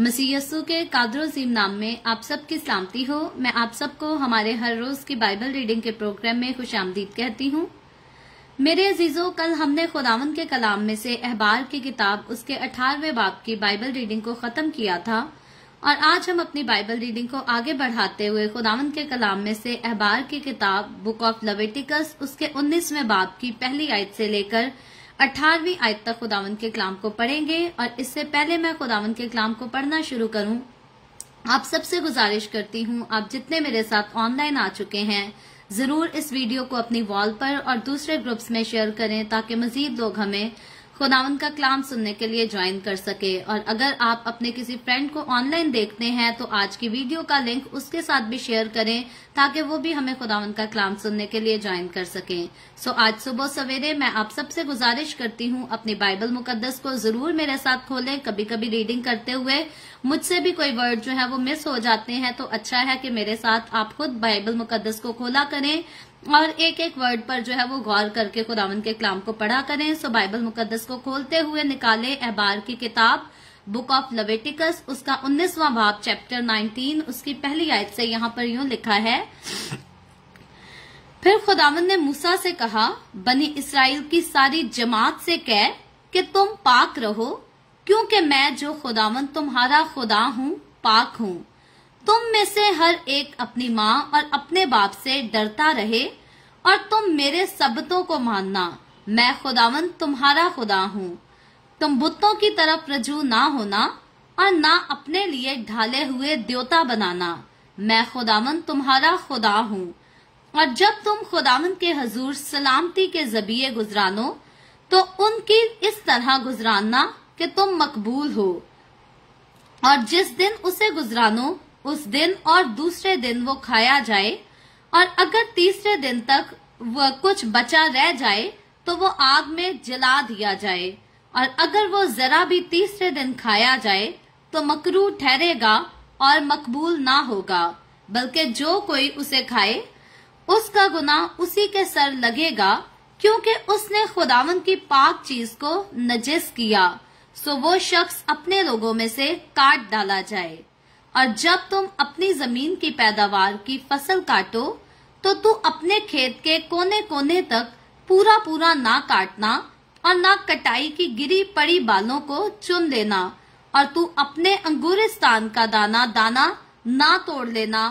मसीह के कादरोजीम नाम में आप सबकी सलामती हो मैं आप सबको हमारे हर रोज की बाइबल रीडिंग के प्रोग्राम में खुश आमदीद कहती हूँ मेरे अजीजों कल हमने खुदावन के कलाम में से अहबार की किताब उसके अठारहवें बाप की बाइबल रीडिंग को खत्म किया था और आज हम अपनी बाइबल रीडिंग को आगे बढ़ाते हुए खुदावन के कलाम में से अहबार की किताब बुक ऑफ लवेटिकस उसके उन्नीसवें बाप की पहली आयत से लेकर अठारहवीं आयत तक खुदावन के कलाम को पढ़ेंगे और इससे पहले मैं खुदावन के कलाम को पढ़ना शुरू करूं आप सबसे गुजारिश करती हूं आप जितने मेरे साथ ऑनलाइन आ चुके हैं जरूर इस वीडियो को अपनी वॉल पर और दूसरे ग्रुप्स में शेयर करें ताकि मजीद लोग हमें खुदावन का कलाम सुनने के लिए ज्वाइन कर सके और अगर आप अपने किसी फ्रेंड को ऑनलाइन देखते हैं तो आज की वीडियो का लिंक उसके साथ भी शेयर करें ताकि वो भी हमें खुदावन का कलाम सुनने के लिए ज्वाइन कर सकें सो आज सुबह सवेरे मैं आप सबसे गुजारिश करती हूँ अपनी बाइबल मुकदस को जरूर मेरे साथ खोलें कभी कभी रीडिंग करते हुए मुझसे भी कोई वर्ड जो है वो मिस हो जाते हैं तो अच्छा है कि मेरे साथ आप खुद बाइबल मुकदस को खोला करें और एक एक वर्ड पर जो है वो गौर करके खुदावन के कलाम को पढ़ा करें सो बाइबल मुकदस को खोलते हुए निकाले अहबार की किताब बुक ऑफ लवेटिकस उसका उन्नीसवा भाग चैप्टर 19 उसकी पहली आयत से यहाँ पर यूं लिखा है फिर खुदावन ने मूसा से कहा बनी इसराइल की सारी जमात से कह कि तुम पाक रहो क्योंकि मैं जो खुदावन तुम्हारा खुदा हूँ पाक हूँ तुम में से हर एक अपनी माँ और अपने बाप से डरता रहे और तुम मेरे सबतों को मानना मैं खुदावन तुम्हारा खुदा हूँ तुम बुतों की तरफ रजू ना होना और ना अपने लिए ढाले हुए देवता बनाना मैं खुदावन तुम्हारा खुदा हूँ और जब तुम खुदावन के हजूर सलामती के जबिये गुजरानो तो उनकी इस तरह गुजराना कि तुम मकबूल हो और जिस दिन उसे गुजरानो उस दिन और दूसरे दिन वो खाया जाए और अगर तीसरे दिन तक वह कुछ बचा रह जाए तो वो आग में जला दिया जाए और अगर वो जरा भी तीसरे दिन खाया जाए तो मकरू ठहरेगा और मकबूल ना होगा बल्कि जो कोई उसे खाए उसका गुना उसी के सर लगेगा क्योंकि उसने खुदावन की पाक चीज को नजिस किया सो वो शख्स अपने लोगों में से काट डाला जाए और जब तुम अपनी जमीन की पैदावार की फसल काटो तो तू अपने खेत के कोने कोने तक पूरा पूरा ना काटना और ना कटाई की गिरी पड़ी बालों को चुन लेना और तू अपने अंगूरिस्तान का दाना दाना ना तोड़ लेना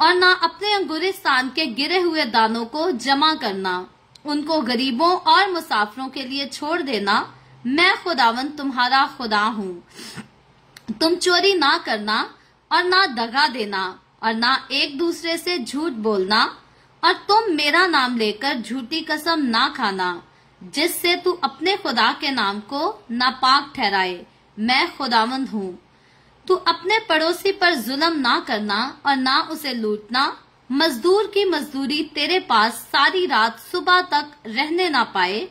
और ना अपने अंगूरिस्तान के गिरे हुए दानों को जमा करना उनको गरीबों और मुसाफिरों के लिए छोड़ देना मैं खुदावन तुम्हारा खुदा हूँ तुम चोरी ना करना और ना दगा देना और ना एक दूसरे से झूठ बोलना और तुम मेरा नाम लेकर झूठी कसम ना खाना जिससे तू अपने खुदा के नाम को नापाक ठहराए मैं खुदावंद हूँ तू अपने पड़ोसी पर जुल्म ना करना और ना उसे लूटना मजदूर की मजदूरी तेरे पास सारी रात सुबह तक रहने ना पाए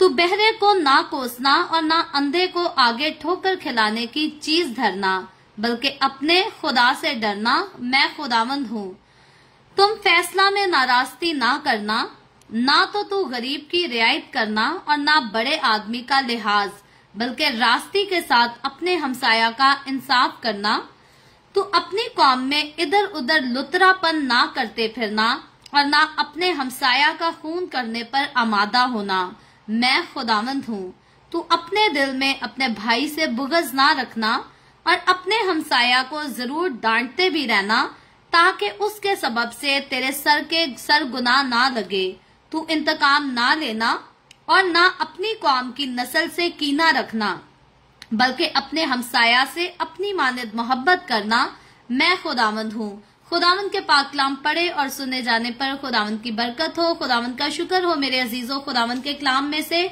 तो बहरे को ना कोसना और ना अंधे को आगे ठोकर खिलाने की चीज धरना बल्कि अपने खुदा से डरना मैं खुदावंद हूँ तुम फैसला में नाराजगी ना करना ना तो तू गरीब की रियायत करना और ना बड़े आदमी का लिहाज बल्कि रास्ते के साथ अपने हमसाया का इंसाफ करना तू अपनी कौम में इधर उधर लुतरापन ना करते फिरना और ना अपने हमसाया का खून करने पर आमादा होना मैं खुदावंद हूँ तू अपने दिल में अपने भाई से बुगज ना रखना और अपने हमसाया को जरूर डांटते भी रहना ताकि उसके सबब से तेरे सर के सर गुना ना लगे तू इंतकाम ना लेना और ना अपनी कौम की नस्ल से कीना रखना बल्कि अपने हमसाया से अपनी मानद मोहब्बत करना मैं खुदावंद हूँ खुदावन के पाकलाम पढ़े और सुने जाने पर खुदावन की बरकत हो खुदावन का शुक्र हो मेरे अजीजों खुदावन के कलाम में से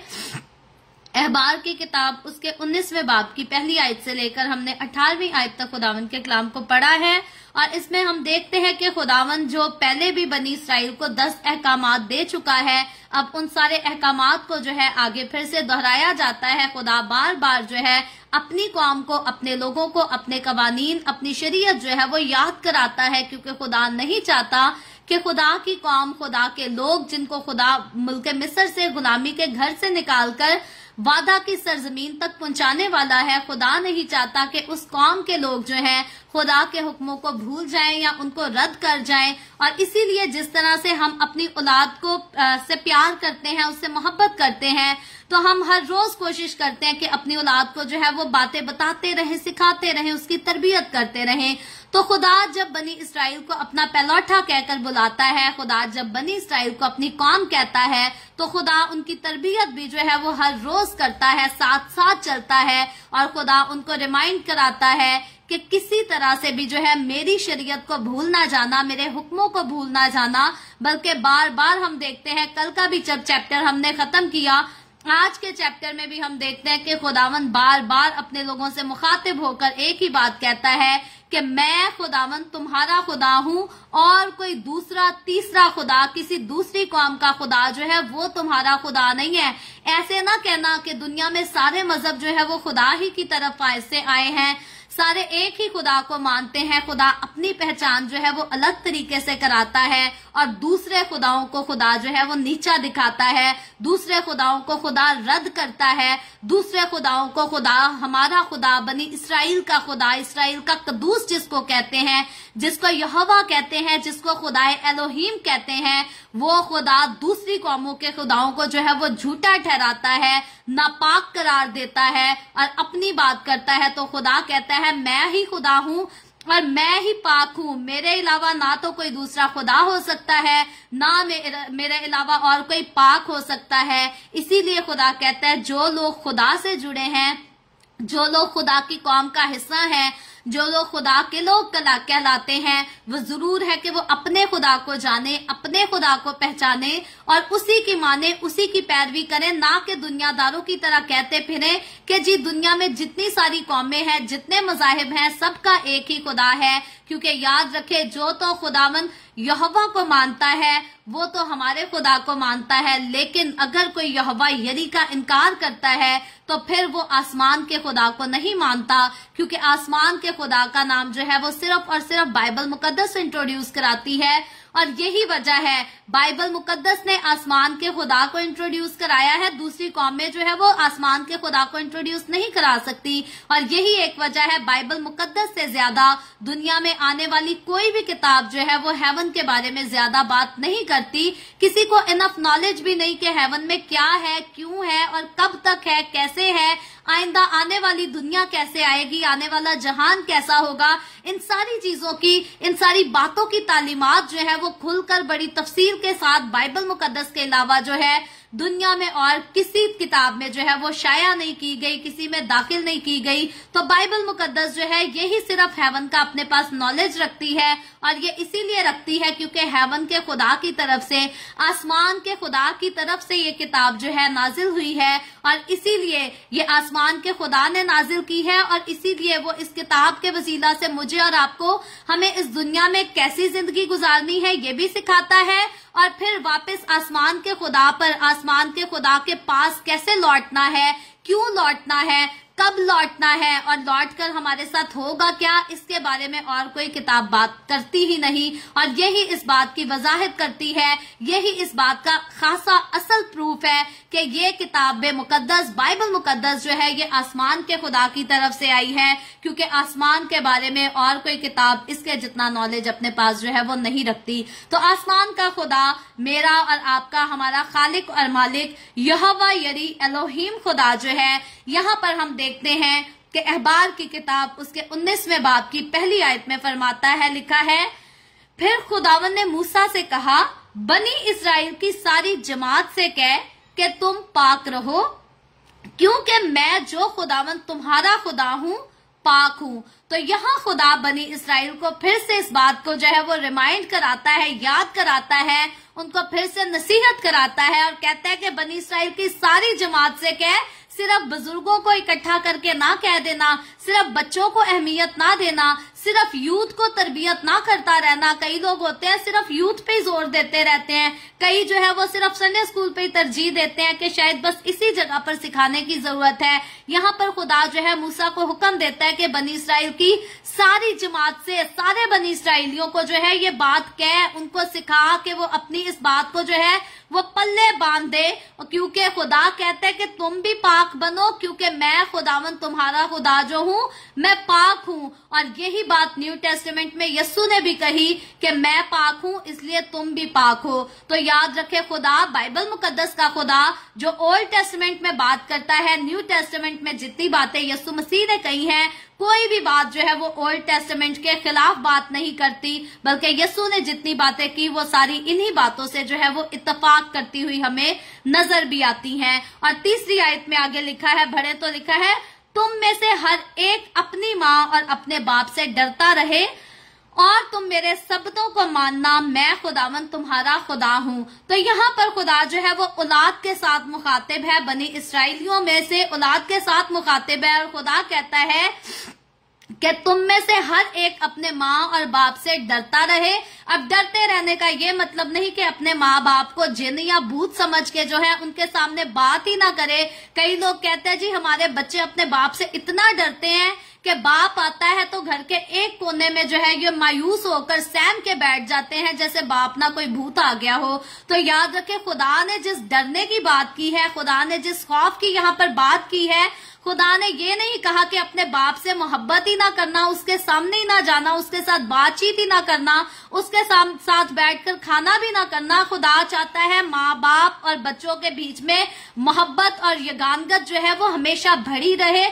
अहबार की किताब उसके उन्नीसवे बाप की पहली आयत से लेकर हमने अठारहवीं आयत तक खुदावन के कलाम को पढ़ा है और इसमें हम देखते हैं कि खुदावन जो पहले भी बनी इसराइल को दस अहकाम दे चुका है अब उन सारे अहकाम को जो है आगे फिर से दोहराया जाता है खुदा बार बार जो है अपनी कौम को अपने लोगों को अपने कवानीन अपनी शरीयत जो है वो याद कराता है क्योंकि खुदा नहीं चाहता कि खुदा की कौम खुदा के लोग जिनको खुदा मुल्क मिस्र से गुलामी के घर से निकालकर वादा की सरजमीन तक पहुंचाने वाला है खुदा नहीं चाहता कि उस कौम के लोग जो हैं खुदा के हुक्मों को भूल जाएं या उनको रद्द कर जाएं और इसीलिए जिस तरह से हम अपनी औलाद को आ, से प्यार करते हैं उससे मोहब्बत करते हैं तो हम हर रोज कोशिश करते हैं कि अपनी औलाद को जो है वो बातें बताते रहें सिखाते रहें उसकी तरबियत करते रहें तो खुदा जब बनी इसराइल को अपना पैलौठा कहकर बुलाता है खुदा जब बनी इसराइल को अपनी कौम कहता है तो खुदा उनकी तरबियत भी जो है वो हर रोज करता है साथ साथ चलता है और खुदा उनको रिमाइंड कराता है कि किसी तरह से भी जो है मेरी शरीयत को भूल ना जाना मेरे हुक्मों को भूल ना जाना बल्कि बार बार हम देखते हैं कल का भी जब चैप्टर हमने खत्म किया आज के चैप्टर में भी हम देखते हैं कि खुदावन बार बार अपने लोगों से मुखातिब होकर एक ही बात कहता है कि मैं खुदावन तुम्हारा खुदा हूँ और कोई दूसरा तीसरा खुदा किसी दूसरी कौम का खुदा जो है वो तुम्हारा खुदा नहीं है ऐसे ना कहना कि दुनिया में सारे मजहब जो है वो खुदा ही की तरफ से आए हैं सारे एक ही खुदा को मानते हैं खुदा अपनी पहचान जो है वो अलग तरीके से कराता है और दूसरे खुदाओं को खुदा जो है वो नीचा दिखाता है दूसरे खुदाओं को खुदा रद्द करता है दूसरे खुदाओं को खुदा हमारा खुदा बनी इसराइल का खुदा इसराइल का कदूस जिसको कहते हैं जिसको यहोवा कहते हैं जिसको खुदाए एलोहीम कहते हैं वो खुदा दूसरी कौमों के खुदाओं को जो है वो झूठा ठहराता है नापाक करार देता है और अपनी बात करता है तो खुदा कहता है मैं ही खुदा हूं और मैं ही पाक हूँ मेरे अलावा ना तो कोई दूसरा खुदा हो सकता है ना मेरे अलावा और कोई पाक हो सकता है इसीलिए खुदा कहता है जो लोग खुदा से जुड़े हैं जो लोग खुदा की कौम का हिस्सा हैं जो लोग खुदा के लोग कला कहलाते हैं वो जरूर है कि वो अपने खुदा को जाने अपने खुदा को पहचाने और उसी की माने उसी की पैरवी करें ना कि दुनियादारों की तरह कहते फिरे कि जी दुनिया में जितनी सारी कौमें हैं जितने मजाहब हैं सबका एक ही खुदा है क्योंकि याद रखे जो तो खुदावन यहवा को मानता है वो तो हमारे खुदा को मानता है लेकिन अगर कोई यहवा यरी का इनकार करता है तो फिर वो आसमान के खुदा को नहीं मानता क्योंकि आसमान के खुदा का नाम जो है वो सिर्फ और सिर्फ बाइबल मुकदस इंट्रोड्यूस कराती है और यही वजह है बाइबल मुकद्दस ने आसमान के खुदा को इंट्रोड्यूस कराया है दूसरी कौम में जो है वो आसमान के खुदा को इंट्रोड्यूस नहीं करा सकती और यही एक वजह है बाइबल मुकद्दस से ज्यादा दुनिया में आने वाली कोई भी किताब जो है वो हेवन के बारे में ज्यादा बात नहीं करती किसी को इनफ नॉलेज भी नहीं कि हेवन में क्या है क्यों है और कब तक है कैसे है आइंदा आने वाली दुनिया कैसे आएगी आने वाला जहान कैसा होगा इन सारी चीजों की इन सारी बातों की तालीमत जो है वो वो खुलकर बड़ी तफसीर के साथ बाइबल मुकदस के अलावा जो है दुनिया में और किसी किताब में जो है वो शाया नहीं की गई किसी में दाखिल नहीं की गई तो बाइबल मुकदस जो है यही सिर्फ हेवन का अपने पास नॉलेज रखती है और ये इसीलिए रखती है क्योंकि हेवन के खुदा की तरफ से आसमान के खुदा की तरफ से ये किताब जो है नाजिल हुई है और इसीलिए ये आसमान के खुदा ने नाजिल की है और इसीलिए वो इस किताब के वसीला से मुझे और आपको हमें इस दुनिया में कैसी जिंदगी गुजारनी है ये भी सिखाता है और फिर वापस आसमान के खुदा पर आसमान के खुदा के पास कैसे लौटना है क्यों लौटना है कब लौटना है और लौट कर हमारे साथ होगा क्या इसके बारे में और कोई किताब बात करती ही नहीं और यही इस बात की वजाहत करती है यही इस बात का खासा है कि ये किताब मुकदस बाइबल मुकदस जो है ये आसमान के खुदा की तरफ से आई है क्योंकि आसमान के बारे में और कोई किताब इसके जितना नॉलेज अपने पास जो है वो नहीं रखती तो आसमान का खुदा मेरा और आपका हमारा खालिक और मालिक यहवा यरी एलोहिम खुदा जो है यहाँ पर हम देखते हैं कि अहबार की किताब उसके उन्नीसवें बाप की पहली आयत में फरमाता है लिखा है फिर खुदावन ने मूसा से कहा बनी इसराइल की सारी जमात से कह कि तुम पाक रहो क्योंकि मैं जो खुदावन तुम्हारा खुदा हूं पाक हूं तो यहां खुदा बनी इसराइल को फिर से इस बात को जो है वो रिमाइंड कराता है याद कराता है उनको फिर से नसीहत कराता है और कहता है कि बनी इसराइल की सारी जमात से कह सिर्फ बुजुर्गों को इकट्ठा करके ना कह देना सिर्फ बच्चों को अहमियत ना देना सिर्फ यूथ को तरबियत ना करता रहना कई लोग होते हैं सिर्फ यूथ पे जोर देते रहते हैं कई जो है वो सिर्फ संडे स्कूल पे तरजीह देते हैं कि शायद बस इसी जगह पर सिखाने की जरूरत है यहाँ पर खुदा जो है मूसा को हुक्म देता है कि बनी इसराइल की सारी जमात से सारे बनी इसराइलियों को जो है ये बात कह उनको सिखा के वो अपनी इस बात को जो है वो पल्ले बांध दे क्योंकि खुदा कहते हैं कि तुम भी पाक बनो क्योंकि मैं खुदावन तुम्हारा खुदा जो हूँ मैं पाक हूँ और यही बात न्यू टेस्टमेंट में यस्सु ने भी कही कि मैं पाक हूं इसलिए तुम भी पाक हो तो याद रखे खुदा बाइबल मुकद्दस का खुदा जो ओल्ड टेस्टमेंट में बात करता है न्यू टेस्टमेंट में जितनी बातें यस्सु मसीह ने कही हैं कोई भी बात जो है वो ओल्ड टेस्टमेंट के खिलाफ बात नहीं करती बल्कि यस्सु ने जितनी बातें की वो सारी इन्हीं बातों से जो है वो इतफाक करती हुई हमें नजर भी आती हैं और तीसरी आयत में आगे लिखा है भरे तो लिखा है तुम में से हर एक अपनी माँ और अपने बाप से डरता रहे और तुम मेरे शब्दों को मानना मैं खुदावन तुम्हारा खुदा हूँ तो यहाँ पर खुदा जो है वो औलाद के साथ मुखातिब है बनी इसराइलियों में से औलाद के साथ मुखातिब है और खुदा कहता है कि तुम में से हर एक अपने माँ और बाप से डरता रहे अब डरते रहने का ये मतलब नहीं कि अपने माँ बाप को जिन या भूत समझ के जो है उनके सामने बात ही ना करे कई लोग कहते हैं जी हमारे बच्चे अपने बाप से इतना डरते हैं कि बाप आता है तो घर के एक कोने में जो है ये मायूस होकर सैम के बैठ जाते हैं जैसे बाप ना कोई भूत आ गया हो तो याद रखे खुदा ने जिस डरने की बात की है खुदा ने जिस खौफ की यहाँ पर बात की है खुदा ने ये नहीं कहा कि अपने बाप से मोहब्बत ही ना करना उसके सामने ही ना जाना उसके साथ बातचीत ही ना करना उसके साथ बैठकर खाना भी ना करना खुदा चाहता है माँ बाप और बच्चों के बीच में मोहब्बत और यगानगत जो है वो हमेशा भरी रहे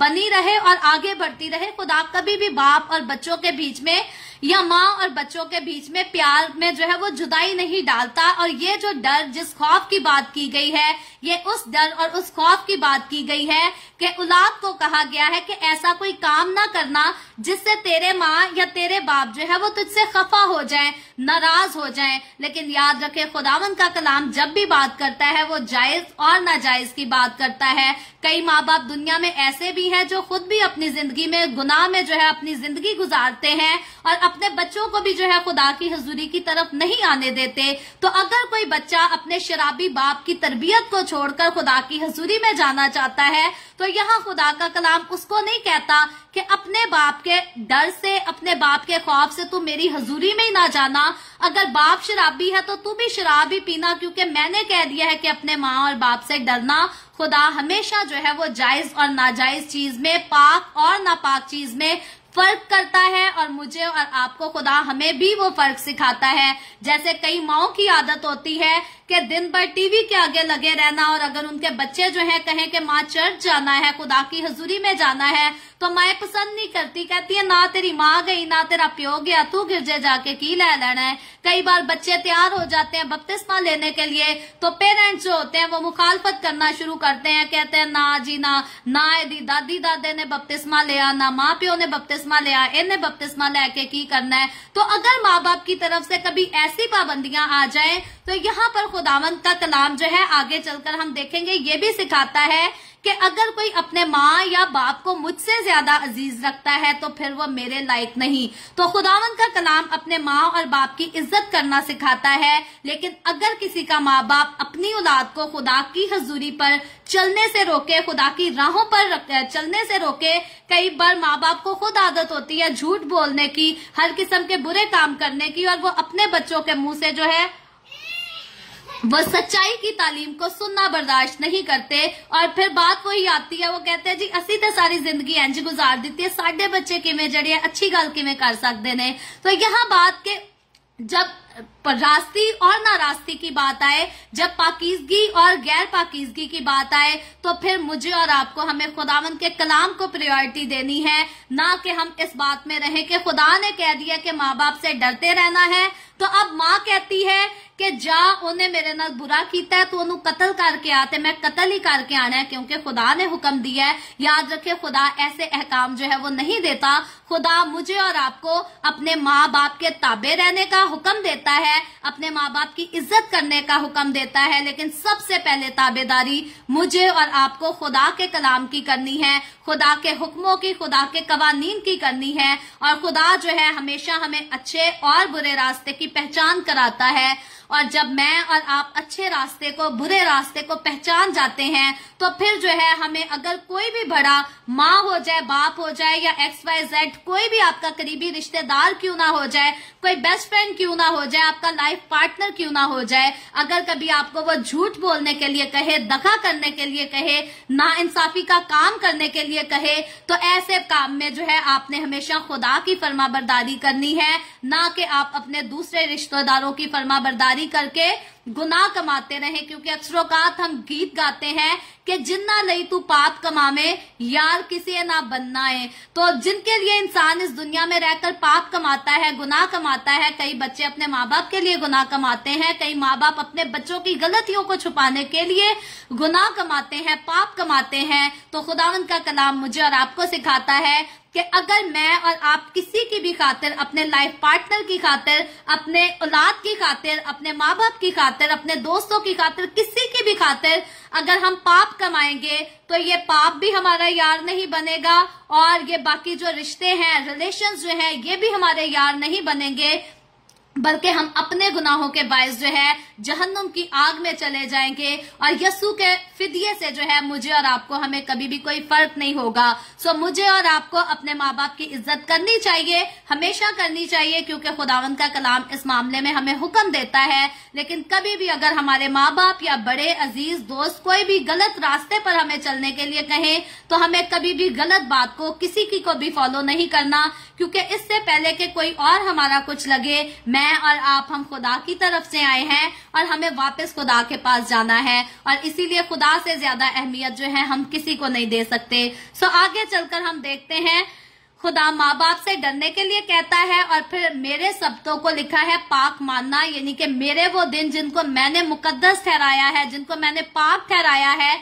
बनी रहे और आगे बढ़ती रहे खुदा कभी भी बाप और बच्चों के बीच में या माँ और बच्चों के बीच में प्यार में जो है वो जुदाई नहीं डालता और ये जो डर जिस खौफ की बात की गई है ये उस डर और उस खौफ की बात की गई है कि औलाद को कहा गया है कि ऐसा कोई काम ना करना जिससे तेरे माँ या तेरे बाप जो है वो तुझसे खफा हो जाए नाराज हो जाए लेकिन याद रखे खुदावन का कलाम जब भी बात करता है वो जायज और नाजायज की बात करता है कई माँ बाप दुनिया में ऐसे भी हैं जो खुद भी अपनी जिंदगी में गुनाह में जो है अपनी जिंदगी गुजारते हैं और अपने बच्चों को भी जो है खुदा की हजूरी की तरफ नहीं आने देते तो अगर कोई बच्चा अपने शराबी बाप की तरबियत को छोड़कर खुदा की हजूरी में जाना चाहता है तो यहाँ खुदा का कलाम उसको नहीं कहता कि अपने बाप के डर से अपने बाप के खौफ से तू मेरी हजूरी में ही ना जाना अगर बाप शराबी है तो तू भी शराब ही पीना क्योंकि मैंने कह दिया है कि अपने माँ और बाप से डरना खुदा हमेशा जो है वो जायज और नाजायज चीज में पाक और नापाक चीज में फर्क करता है और मुझे और आपको खुदा हमें भी वो फर्क सिखाता है जैसे कई माओ की आदत होती है कि दिन भर टीवी के आगे लगे रहना और अगर उनके बच्चे जो है कहें कि माँ चर्च जाना है खुदा की हजूरी में जाना है तो माए पसंद नहीं करती कहती है ना तेरी माँ गई ना तेरा प्यो गया तू गिरजे जाके की ले लेना है कई बार बच्चे तैयार हो जाते हैं बपतिस्मा लेने के लिए तो पेरेंट्स जो होते हैं वो मुखालफत करना शुरू करते हैं कहते हैं ना जी ना ना दादी दादे ने बपतिस्मा लिया ना माँ प्यो ने बपतिस बपतिस्मा लिया इन्हें बपतिस्मा लेके की करना है तो अगर माँ बाप की तरफ से कभी ऐसी पाबंदियां आ जाए तो यहाँ पर खुदावंत का कलाम जो है आगे चलकर हम देखेंगे ये भी सिखाता है कि अगर कोई अपने माँ या बाप को मुझसे ज्यादा अजीज रखता है तो फिर वो मेरे लायक नहीं तो खुदावन का कलाम अपने माँ और बाप की इज्जत करना सिखाता है लेकिन अगर किसी का माँ बाप अपनी औलाद को खुदा की हजूरी पर चलने से रोके खुदा की राहों पर चलने से रोके कई बार माँ बाप को खुद आदत होती है झूठ बोलने की हर किस्म के बुरे काम करने की और वो अपने बच्चों के मुंह से जो है वो सच्चाई की तालीम को सुनना बर्दाश्त नहीं करते और फिर बात वही आती है वो कहते हैं जी असि तो सारी जिंदगी इंज गुजार दी है साढ़े बच्चे किमें जड़ी अच्छी गल कि कर सकते ने तो यहां बात के जब पर रास्ते और ना की बात आए जब पाकिजगी और गैर पाकिजगी की बात आए तो फिर मुझे और आपको हमें खुदावन के कलाम को प्रायोरिटी देनी है ना कि हम इस बात में रहें कि खुदा ने कह दिया कि माँ बाप से डरते रहना है तो अब माँ कहती है कि जा उन्हें मेरे नाल बुरा किया है तो उन्होंने कत्ल करके आते मैं कत्ल ही करके आना है क्योंकि खुदा ने हुक्म दिया है याद रखे खुदा ऐसे अहकाम जो है वो नहीं देता खुदा मुझे और आपको अपने माँ बाप के ताबे रहने का हुक्म देता है है अपने माँ बाप की इज्जत करने का हुक्म देता है लेकिन सबसे पहले ताबेदारी मुझे और आपको खुदा के कलाम की करनी है खुदा के हुक्मों की खुदा के कवानीन की करनी है और खुदा जो है हमेशा हमें अच्छे और बुरे रास्ते की पहचान कराता है और जब मैं और आप अच्छे रास्ते को बुरे रास्ते को पहचान जाते हैं तो फिर जो है हमें अगर कोई भी बड़ा माँ हो जाए बाप हो जाए या एक्स वाई जेड कोई भी आपका करीबी रिश्तेदार क्यों ना हो जाए कोई बेस्ट फ्रेंड क्यों ना हो जाए आपका लाइफ पार्टनर क्यों ना हो जाए अगर कभी आपको वो झूठ बोलने के लिए कहे दखा करने के लिए कहे ना इंसाफी का काम करने के लिए कहे तो ऐसे काम में जो है आपने हमेशा खुदा की फरमाबरदारी करनी है ना कि आप अपने दूसरे रिश्तेदारों की फरमाबरदारी करके गुनाह कमाते रहे क्योंकि अक्सरोकात हम गीत गाते हैं कि जिन्ना नहीं तू पाप कमावे यार किसी ना बनना है तो जिनके लिए इंसान इस दुनिया में रहकर पाप कमाता है गुनाह कमाता है कई बच्चे अपने माँ बाप के लिए गुनाह कमाते हैं कई माँ बाप अपने बच्चों की गलतियों को छुपाने के लिए गुनाह कमाते हैं पाप कमाते हैं तो खुदावन का कलाम मुझे और आपको सिखाता है कि अगर मैं और आप किसी की भी खातिर अपने लाइफ पार्टनर की खातिर अपने औलाद की खातिर अपने माँ बाप की खातिर खातिर अपने दोस्तों की खातिर किसी की भी खातिर अगर हम पाप कमाएंगे तो ये पाप भी हमारा यार नहीं बनेगा और ये बाकी जो रिश्ते हैं रिलेशन जो है ये भी हमारे यार नहीं बनेंगे बल्कि हम अपने गुनाहों के बायस जो है जहन्नुम की आग में चले जाएंगे और यसु के फिदिये से जो है मुझे और आपको हमें कभी भी कोई फर्क नहीं होगा सो मुझे और आपको अपने माँ बाप की इज्जत करनी चाहिए हमेशा करनी चाहिए क्योंकि खुदावन का कलाम इस मामले में हमें हुक्म देता है लेकिन कभी भी अगर हमारे माँ बाप या बड़े अजीज दोस्त कोई भी गलत रास्ते पर हमें चलने के लिए कहें तो हमें कभी भी गलत बात को किसी की को भी फॉलो नहीं करना क्योंकि इससे पहले कि कोई और हमारा कुछ लगे मैं मैं और आप हम खुदा की तरफ से आए हैं और हमें वापस खुदा के पास जाना है और इसीलिए खुदा से ज्यादा अहमियत जो है हम किसी को नहीं दे सकते सो आगे चलकर हम देखते हैं खुदा माँ बाप से डरने के लिए कहता है और फिर मेरे शब्दों को लिखा है पाक मानना यानी कि मेरे वो दिन जिनको मैंने मुकद्दस ठहराया है जिनको मैंने पाक ठहराया है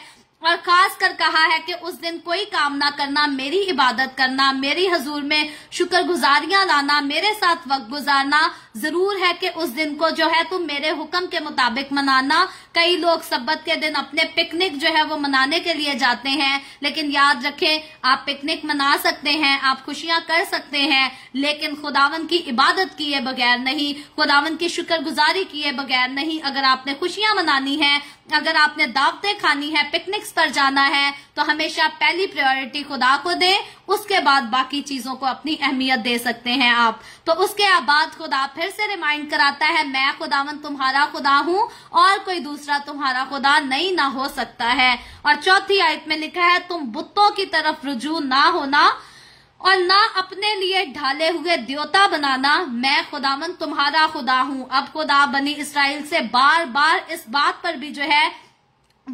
और खास कर कहा है कि उस दिन कोई काम ना करना मेरी इबादत करना मेरी हजूर में शुक्र गुजारियां लाना मेरे साथ वक्त गुजारना जरूर है कि उस दिन को जो है तुम मेरे हुक्म के मुताबिक मनाना कई लोग सब्बत के दिन अपने पिकनिक जो है वो मनाने के लिए जाते हैं लेकिन याद रखें आप पिकनिक मना सकते हैं आप खुशियां कर सकते हैं लेकिन खुदावन की इबादत किए बगैर नहीं खुदावन की शुक्रगुजारी किए बगैर नहीं अगर आपने खुशियां मनानी है अगर आपने दावतें खानी है पिकनिक्स पर जाना है तो हमेशा पहली प्रायोरिटी खुदा को दे उसके बाद बाकी चीजों को अपनी अहमियत दे सकते हैं आप तो उसके बाद खुदा फिर से रिमाइंड कराता है मैं खुदावन तुम्हारा खुदा हूं और कोई दूसरा दूसरा तुम्हारा खुदा नहीं ना हो सकता है और चौथी आयत में लिखा है तुम बुतों की तरफ रुझू ना होना और ना अपने लिए ढाले हुए द्योता बनाना मैं खुदामन तुम्हारा खुदा हूँ अब खुदा बनी इसराइल से बार बार इस बात पर भी जो है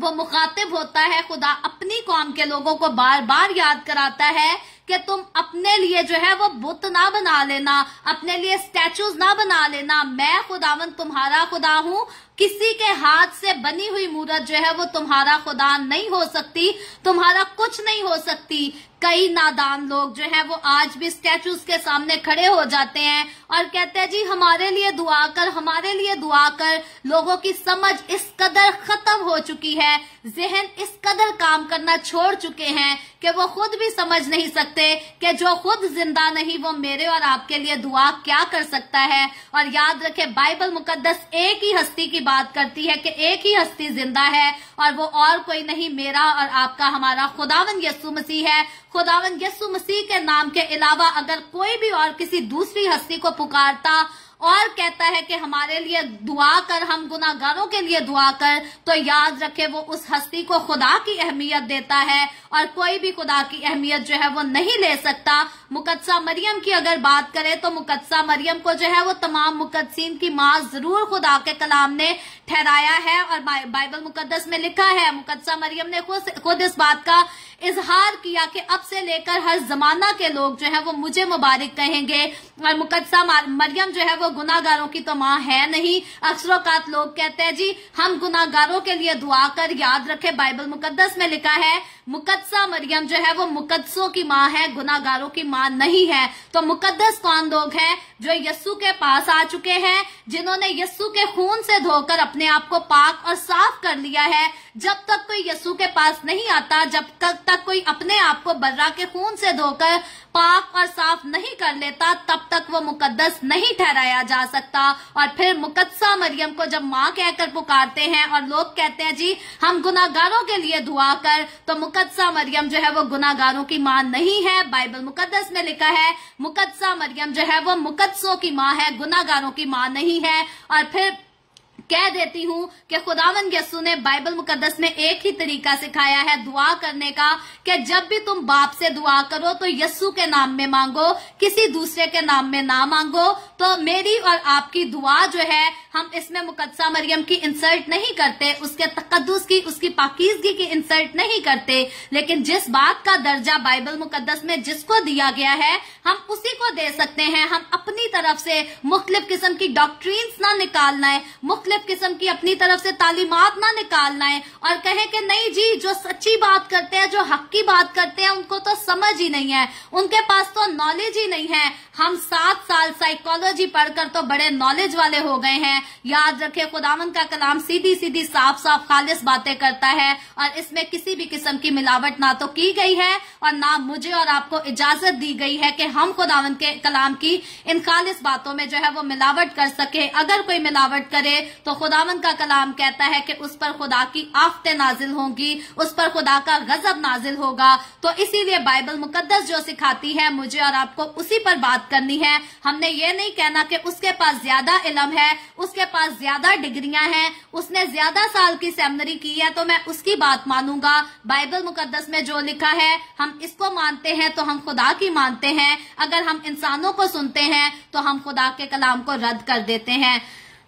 वो मुखातिब होता है खुदा अपनी कौम के लोगों को बार बार याद कराता है कि तुम अपने लिए जो है वो बुत ना बना लेना अपने लिए स्टैचूज ना बना लेना मैं खुदावन तुम्हारा खुदा हूँ किसी के हाथ से बनी हुई मूर्त जो है वो तुम्हारा खुदा नहीं हो सकती तुम्हारा कुछ नहीं हो सकती कई नादान लोग जो है वो आज भी स्टैचूज के सामने खड़े हो जाते हैं और कहते हैं जी हमारे लिए दुआ कर हमारे लिए दुआ कर लोगों की समझ इस कदर खत्म हो चुकी है जहन इस कदर काम करना छोड़ चुके हैं कि वो खुद भी समझ नहीं सकते कि जो खुद जिंदा नहीं वो मेरे और आपके लिए दुआ क्या कर सकता है और याद रखे बाइबल मुकदस एक ही हस्ती की बात करती है कि एक ही हस्ती जिंदा है और वो और कोई नहीं मेरा और आपका हमारा खुदावन यस्सु मसीह है खुदावन यसु मसीह के नाम के अलावा अगर कोई भी और किसी दूसरी हस्ती को पुकारता और कहता है कि हमारे लिए दुआ कर हम गुनागारों के लिए दुआ कर तो याद रखे वो उस हस्ती को खुदा की अहमियत देता है और कोई भी खुदा की अहमियत जो है वो नहीं ले सकता मुकदसा मरियम की अगर बात करें तो मुकदसा मरियम को जो है वो तमाम मुकदसिन की माँ जरूर खुदा के कलाम ने ठहराया है और बाइबल मुकदस में लिखा है मुकदसा मरियम ने खुद खुद इस बात का इजहार किया कि अब से लेकर हर जमाना के लोग जो है वो मुझे मुबारक कहेंगे और मुकदसा मरियम जो है वो गुनागारों की तो माँ है नहीं अक्सरोकात लोग कहते हैं जी हम गुनागारों के लिए दुआ कर याद रखे बाइबल मुकदस में लिखा है मुकदसा मरियम जो है वो मुकदसों की माँ है गुनागारों की माँ नहीं है तो मुकदस कौन लोग हैं जो यस्सु के पास आ चुके हैं जिन्होंने यस्सू के खून से धोकर अपने आप को पाक और साफ कर लिया है जब तक कोई यसु के पास नहीं आता जब तक तक कोई अपने आप को बर्रा के खून से धोकर पाक और साफ नहीं कर लेता तब तक वो मुकद्दस नहीं ठहराया जा सकता और फिर मुकदसा मरियम को जब माँ कहकर पुकारते हैं और लोग कहते हैं जी हम गुनागारों के लिए दुआ कर तो मुकदसा मरियम जो है वो गुनागारों की माँ नहीं है बाइबल मुकदस में लिखा है मुकदसा मरियम जो है वो मुकदसों की माँ है गुनागारों की माँ नहीं है और फिर कह देती हूँ कि खुदावन यस्सू ने बाइबल मुकदस में एक ही तरीका सिखाया है दुआ करने का कि जब भी तुम बाप से दुआ करो तो यस्सू के नाम में मांगो किसी दूसरे के नाम में ना मांगो तो मेरी और आपकी दुआ जो है हम इसमें मुकदसा मरियम की इंसर्ट नहीं करते उसके तकदस की उसकी पाकिजगी की इंसर्ट नहीं करते लेकिन जिस बात का दर्जा बाइबल मुकदस में जिसको दिया गया है हम उसी को दे सकते हैं हम अपनी तरफ से मुख्तलिफ किस्म की डॉक्ट्रीन्स ना निकालना है मुख्तलिफ किस्म की अपनी तरफ से तालीमत ना निकालना है और कहे कि नहीं जी जो सच्ची बात करते हैं जो हक की बात करते हैं उनको तो समझ ही नहीं है उनके पास तो नॉलेज ही नहीं है हम सात साल साइकोलॉजी पढ़कर तो बड़े नॉलेज वाले हो गए हैं याद रखे खुदावन का कलाम सीधी सीधी साफ साफ खालिश बातें करता है और इसमें किसी भी किस्म की मिलावट ना तो की गई है और ना मुझे और आपको इजाजत दी गई है कि हम खुदावन के कलाम की इन खालिश बातों में जो है वो मिलावट कर सके अगर कोई मिलावट करे तो खुदावन का कलाम कहता है कि उस पर खुदा की आफतें नाजिल होंगी उस पर खुदा का गजब नाजिल होगा तो इसीलिए बाइबल मुकदस जो सिखाती है मुझे और आपको उसी पर बात बात करनी है हमने ये नहीं कहना कि उसके पास ज्यादा इलम है उसके पास ज्यादा डिग्रियां हैं उसने ज्यादा साल की सेमनरी की है तो मैं उसकी बात मानूंगा बाइबल मुकदस में जो लिखा है हम इसको मानते हैं तो हम खुदा की मानते हैं अगर हम इंसानों को सुनते हैं तो हम खुदा के कलाम को रद्द कर देते हैं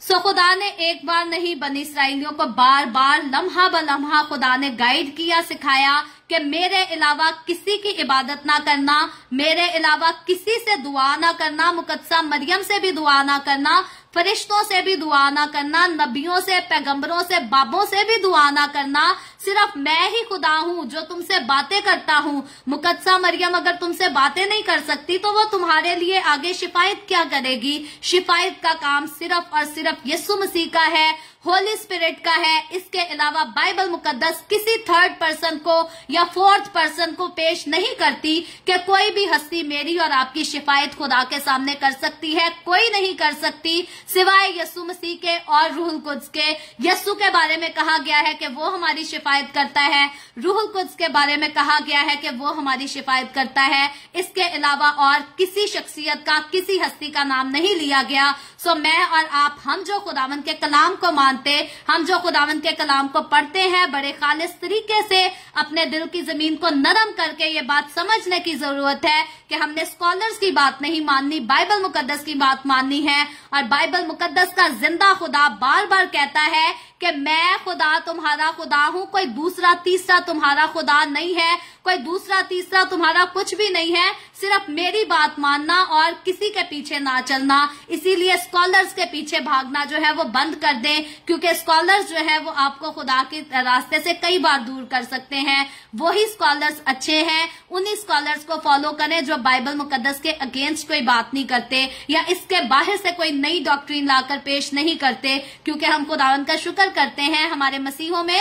सो खुदा ने एक बार नहीं बनी इसराइलियों को बार बार लम्हा ब लम्हा खुदा ने गाइड किया सिखाया कि मेरे अलावा किसी की इबादत ना करना मेरे अलावा किसी से दुआ ना करना मुकदसा मरियम से भी दुआ ना करना फरिश्तों से भी दुआ ना करना नबियों से पैगंबरों से बाबों से भी दुआ ना करना सिर्फ मैं ही खुदा हूँ जो तुमसे बातें करता हूँ मुकदसा मरियम अगर तुमसे बातें नहीं कर सकती तो वो तुम्हारे लिए आगे शिफायत क्या करेगी शिफायत का काम सिर्फ और सिर्फ यस्सु मसीह का है होली स्पिरिट का है इसके अलावा बाइबल मुकद्दस किसी थर्ड पर्सन को या फोर्थ पर्सन को पेश नहीं करती कि कोई भी हस्ती मेरी और आपकी शिफायत खुदा के सामने कर सकती है कोई नहीं कर सकती सिवाय यस्सु मसीह के और रूहुल कुद्स के यस्सु के बारे में कहा गया है कि वो हमारी शिफायत शिफायत करता है रूहुल कुछ के बारे में कहा गया है कि वो हमारी शिफायत करता है इसके अलावा और किसी शख्सियत का किसी हस्ती का नाम नहीं लिया गया सो मैं और आप हम जो खुदावन के कलाम को मानते हम जो खुदावन के कलाम को पढ़ते हैं बड़े खालिश तरीके से अपने दिल की जमीन को नरम करके ये बात समझने की जरूरत है कि हमने स्कॉलर्स की बात नहीं माननी बाइबल मुकदस की बात माननी है और बाइबल मुकदस का जिंदा खुदा बार बार कहता है कि मैं खुदा तुम्हारा खुदा हूं कोई कोई दूसरा तीसरा तुम्हारा खुदा नहीं है कोई दूसरा तीसरा तुम्हारा कुछ भी नहीं है सिर्फ मेरी बात मानना और किसी के पीछे ना चलना इसीलिए स्कॉलर्स के पीछे भागना जो है वो बंद कर दें क्योंकि स्कॉलर्स जो है वो आपको खुदा के रास्ते से कई बार दूर कर सकते हैं वही स्कॉलर्स अच्छे हैं उन्हीं स्कॉलर्स को फॉलो करें जो बाइबल मुकदस के अगेंस्ट कोई बात नहीं करते या इसके बाहर से कोई नई डॉक्ट्रीन लाकर पेश नहीं करते क्योंकि हम खुदावन का शुक्र करते हैं हमारे मसीहों में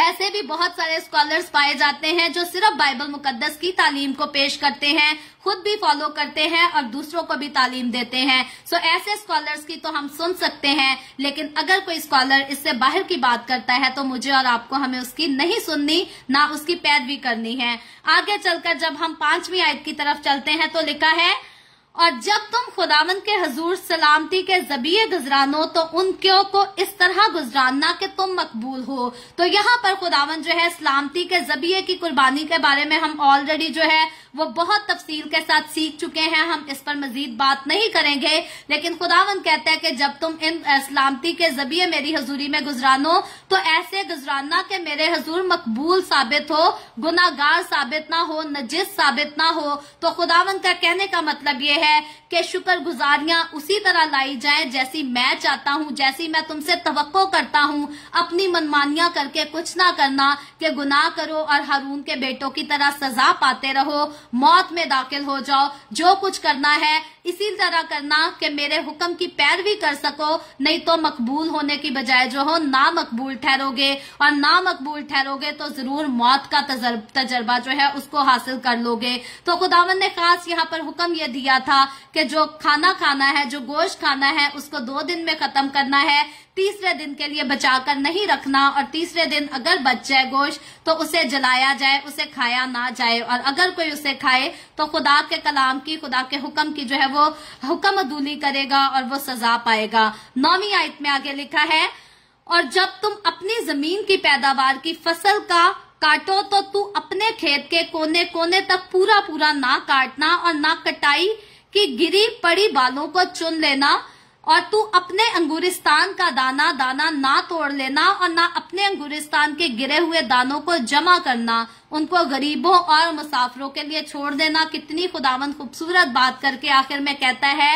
ऐसे भी बहुत सारे स्कॉलर्स पाए जाते हैं जो सिर्फ बाइबल मुकद्दस की तालीम को पेश करते हैं खुद भी फॉलो करते हैं और दूसरों को भी तालीम देते हैं सो ऐसे स्कॉलर्स की तो हम सुन सकते हैं लेकिन अगर कोई स्कॉलर इससे बाहर की बात करता है तो मुझे और आपको हमें उसकी नहीं सुननी ना उसकी पैरवी करनी है आगे चलकर जब हम पांचवी आयत की तरफ चलते हैं तो लिखा है और जब तुम खुदावन के हजूर सलामती के जबिये गुजरानो तो क्यों को इस तरह गुजरानना कि तुम मकबूल हो तो यहाँ पर खुदावन जो है सलामती के जबिये की कुर्बानी के बारे में हम ऑलरेडी जो है वो बहुत तफसील के साथ सीख चुके हैं हम इस पर मजीद बात नहीं करेंगे लेकिन खुदावन कहता है कि जब तुम इन सलामती के जबिये मेरी हजूरी में गुजरानो तो ऐसे गुजराना के मेरे हजूर मकबूल साबित हो गुनागार साबित ना हो नजिस साबित ना हो तो खुदावन का कहने का मतलब ये है है कि शुक्रगुजारियां उसी तरह लाई जाएं जैसी मैं चाहता हूं जैसी मैं तुमसे तवक्को करता हूं अपनी मनमानियां करके कुछ ना करना कि गुनाह करो और हारून के बेटों की तरह सजा पाते रहो मौत में दाखिल हो जाओ जो कुछ करना है इसी तरह करना कि मेरे हुक्म की पैरवी कर सको नहीं तो मकबूल होने की बजाय जो हो ना मकबूल ठहरोगे और ना मकबूल ठहरोगे तो जरूर मौत का तजर्बा जो है उसको हासिल कर लोगे तो खुदावन ने खास यहाँ पर हुक्म यह दिया था था कि जो खाना खाना है जो गोश्त खाना है उसको दो दिन में खत्म करना है तीसरे दिन के लिए बचाकर नहीं रखना और तीसरे दिन अगर बच जाए गोश्त तो उसे जलाया जाए उसे खाया ना जाए और अगर कोई उसे खाए तो खुदा के कलाम की खुदा के हुक्म की जो है वो हुक्म अदूली करेगा और वो सजा पाएगा नौवीं आयत में आगे लिखा है और जब तुम अपनी जमीन की पैदावार की फसल का काटो तो तू अपने खेत के कोने कोने तक पूरा पूरा ना काटना और ना कटाई कि गिरी पड़ी बालों को चुन लेना और तू अपने अंगूरिस्तान का दाना दाना ना तोड़ लेना और ना अपने अंगूरिस्तान के गिरे हुए दानों को जमा करना उनको गरीबों और मुसाफिरों के लिए छोड़ देना कितनी खुदावन खूबसूरत बात करके आखिर में कहता है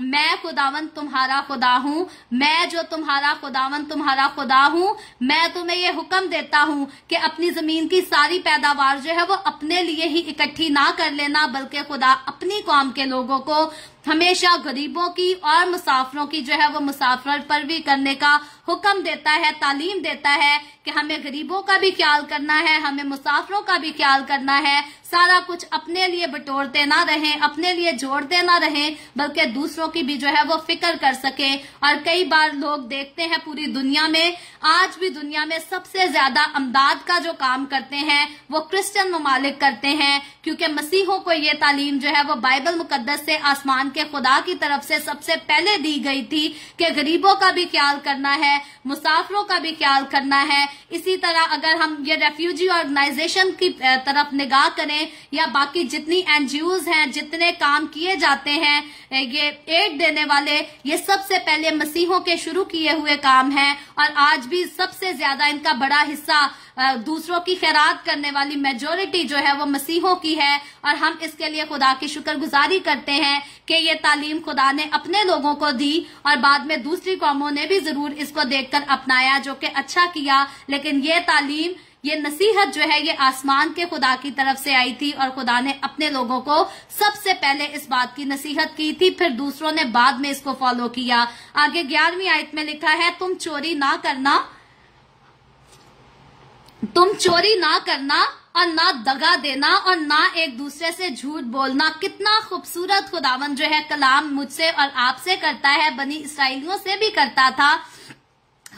मैं खुदावन तुम्हारा खुदा हूँ मैं जो तुम्हारा खुदावन तुम्हारा खुदा हूँ मैं तुम्हें ये हुक्म देता हूँ कि अपनी जमीन की सारी पैदावार जो है वो अपने लिए ही इकट्ठी ना कर लेना बल्कि खुदा अपनी कौम के लोगों को हमेशा गरीबों की और मुसाफरों की जो है वो मुसाफर पर भी करने का हुक्म देता है तालीम देता है कि हमें गरीबों का भी ख्याल करना है हमें मुसाफरों का भी ख्याल करना है सारा कुछ अपने लिए बटोरते ना रहें अपने लिए जोड़ते ना रहें बल्कि दूसरों की भी जो है वो फिक्र कर सकें और कई बार लोग देखते हैं पूरी दुनिया में आज भी दुनिया में सबसे ज्यादा अमदाद का जो काम करते हैं वो क्रिश्चियन ममालिक करते हैं क्योंकि मसीहों को ये तालीम जो है वो बाइबल मुकदस से आसमान के खुदा की तरफ से सबसे पहले दी गई थी कि गरीबों का भी ख्याल करना है मुसाफरों मुसाफिरों का भी ख्याल करना है इसी तरह अगर हम ये रेफ्यूजी ऑर्गेनाइजेशन की तरफ निगाह करें या बाकी जितनी एनजीओज हैं जितने काम किए जाते हैं ये एड देने वाले ये सबसे पहले मसीहों के शुरू किए हुए काम है और आज भी सबसे ज्यादा इनका बड़ा हिस्सा दूसरों की खैरात करने वाली मेजोरिटी जो है वो मसीहों की है और हम इसके लिए खुदा की शुक्रगुजारी करते हैं कि ये तालीम खुदा ने अपने लोगों को दी और बाद में दूसरी कौमों ने भी जरूर इसको देखकर अपनाया जो कि अच्छा किया लेकिन ये तालीम ये नसीहत जो है ये आसमान के खुदा की तरफ से आई थी और खुदा ने अपने लोगों को सबसे पहले इस बात की नसीहत की थी फिर दूसरों ने बाद में इसको फॉलो किया आगे ग्यारहवीं आयत में लिखा है तुम चोरी ना करना तुम चोरी ना करना और ना दगा देना और ना एक दूसरे से झूठ बोलना कितना खूबसूरत खुदावन जो है कलाम मुझसे और आपसे करता है बनी इसराइलियों से भी करता था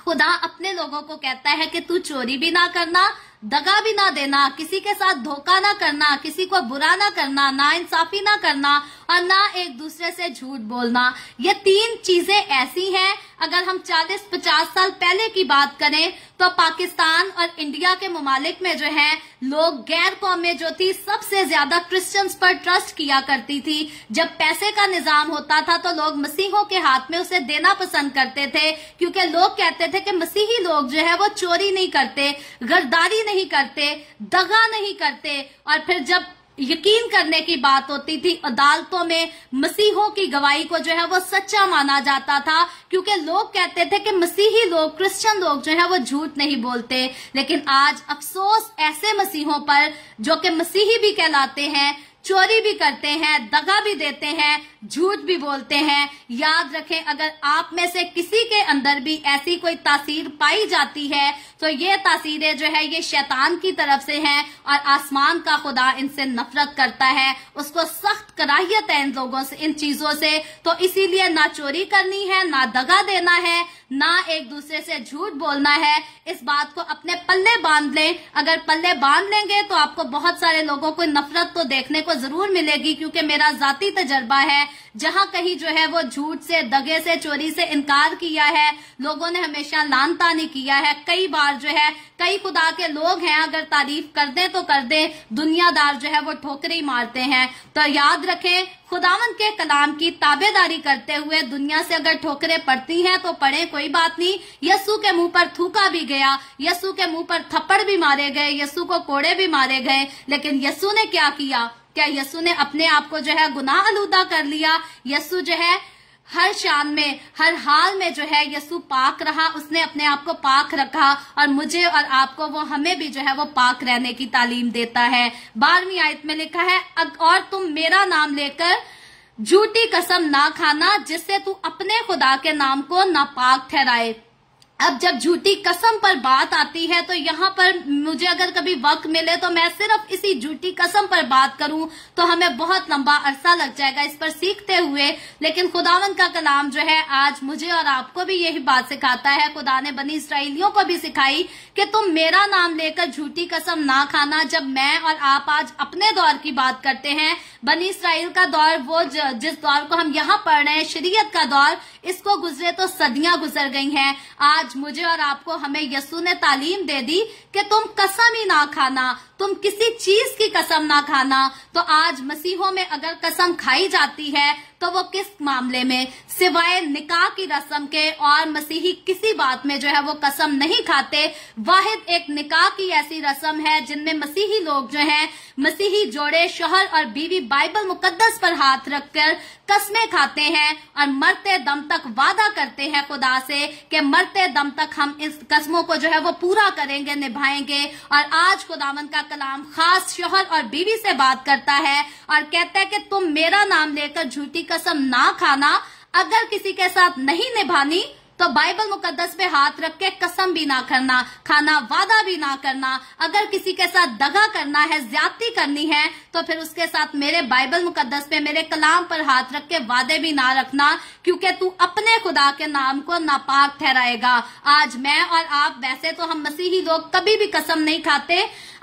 खुदा अपने लोगों को कहता है कि तू चोरी भी ना करना दगा भी ना देना किसी के साथ धोखा ना करना किसी को बुरा ना करना ना इंसाफी ना करना और ना एक दूसरे से झूठ बोलना ये तीन चीजें ऐसी हैं अगर हम 40-50 साल पहले की बात करें तो पाकिस्तान और इंडिया के ममालिक में जो है लोग गैर कौमें जो थी सबसे ज्यादा क्रिश्चियंस पर ट्रस्ट किया करती थी जब पैसे का निजाम होता था तो लोग मसीहों के हाथ में उसे देना पसंद करते थे क्योंकि लोग कहते थे कि मसीही लोग जो है वो चोरी नहीं करते गद्दारी नहीं करते दगा नहीं करते और फिर जब यकीन करने की बात होती थी अदालतों में मसीहों की गवाही को जो है वो सच्चा माना जाता था क्योंकि लोग कहते थे कि मसीही लोग क्रिश्चियन लोग जो है वो झूठ नहीं बोलते लेकिन आज अफसोस ऐसे मसीहों पर जो कि मसीही भी कहलाते हैं चोरी भी करते हैं दगा भी देते हैं झूठ भी बोलते हैं याद रखें अगर आप में से किसी के अंदर भी ऐसी कोई तासीर पाई जाती है तो ये तासीरें जो है ये शैतान की तरफ से हैं और आसमान का खुदा इनसे नफरत करता है उसको सख्त कराहियत है इन लोगों से इन चीजों से तो इसीलिए ना चोरी करनी है ना दगा देना है ना एक दूसरे से झूठ बोलना है इस बात को अपने पल्ले बांध लें अगर पल्ले बांध लेंगे तो आपको बहुत सारे लोगों को नफरत तो देखने को को जरूर मिलेगी क्योंकि मेरा जाती तजर्बा है जहां कहीं जो है वो झूठ से दगे से चोरी से इनकार किया है लोगों ने हमेशा लानतानी किया है कई बार जो है कई खुदा के लोग हैं अगर तारीफ कर दें तो कर दें दुनियादार जो है वो ठोकरी मारते हैं तो याद रखें खुदावन के कलाम की ताबेदारी करते हुए दुनिया से अगर ठोकरें पड़ती हैं तो पड़े कोई बात नहीं यस्सू के मुंह पर थूका भी गया यस्सू के मुंह पर थप्पड़ भी मारे गए यस्सू को कोड़े भी मारे गए लेकिन यस्सू ने क्या किया क्या यसु ने अपने आप को जो है गुनाह आलूदा कर लिया यसु जो है हर शान में हर हाल में जो है यसु पाक रहा उसने अपने आप को पाक रखा और मुझे और आपको वो हमें भी जो है वो पाक रहने की तालीम देता है बारहवीं आयत में लिखा है और तुम मेरा नाम लेकर झूठी कसम ना खाना जिससे तू अपने खुदा के नाम को नापाक ठहराए अब जब झूठी कसम पर बात आती है तो यहाँ पर मुझे अगर कभी वक्त मिले तो मैं सिर्फ इसी झूठी कसम पर बात करूं तो हमें बहुत लंबा अरसा लग जाएगा इस पर सीखते हुए लेकिन खुदावन का कलाम जो है आज मुझे और आपको भी यही बात सिखाता है खुदा ने बनी इसराइलियों को भी सिखाई कि तुम मेरा नाम लेकर झूठी कसम ना खाना जब मैं और आप आज अपने दौर की बात करते हैं बनी इसराइल का दौर वो जिस दौर को हम यहाँ पढ़ रहे हैं शरीयत का दौर इसको गुजरे तो सदियां गुजर गई हैं आज मुझे और आपको हमें यसु ने तालीम दे दी कि तुम कसम ही ना खाना तुम किसी चीज की कसम ना खाना तो आज मसीहों में अगर कसम खाई जाती है तो वो किस मामले में सिवाय निकाह की रस्म के और मसीही किसी बात में जो है वो कसम नहीं खाते वाहिद एक निकाह की ऐसी रस्म है जिनमें मसीही लोग जो हैं मसीही जोड़े शोहर और बीवी बाइबल मुकद्दस पर हाथ रखकर कस्में खाते हैं और मरते दम तक वादा करते हैं खुदा से कि मरते दम तक हम इस कस्मों को जो है वो पूरा करेंगे निभाएंगे और आज खुदावन का कलाम खास शोहर और बीवी से बात करता है और कहता है कि तुम मेरा नाम लेकर झूठी कसम ना खाना अगर किसी के साथ नहीं निभानी तो बाइबल मुकद्दस पे हाथ रख के कसम भी ना करना खाना वादा भी ना करना अगर किसी के साथ दगा करना है ज्यादती करनी है तो फिर उसके साथ मेरे बाइबल मुकदस पे मेरे कलाम पर हाथ रख के वादे भी ना रखना क्योंकि तू अपने खुदा के नाम को नापाक ठहराएगा आज मैं और आप वैसे तो हम मसीही लोग कभी भी कसम नहीं खाते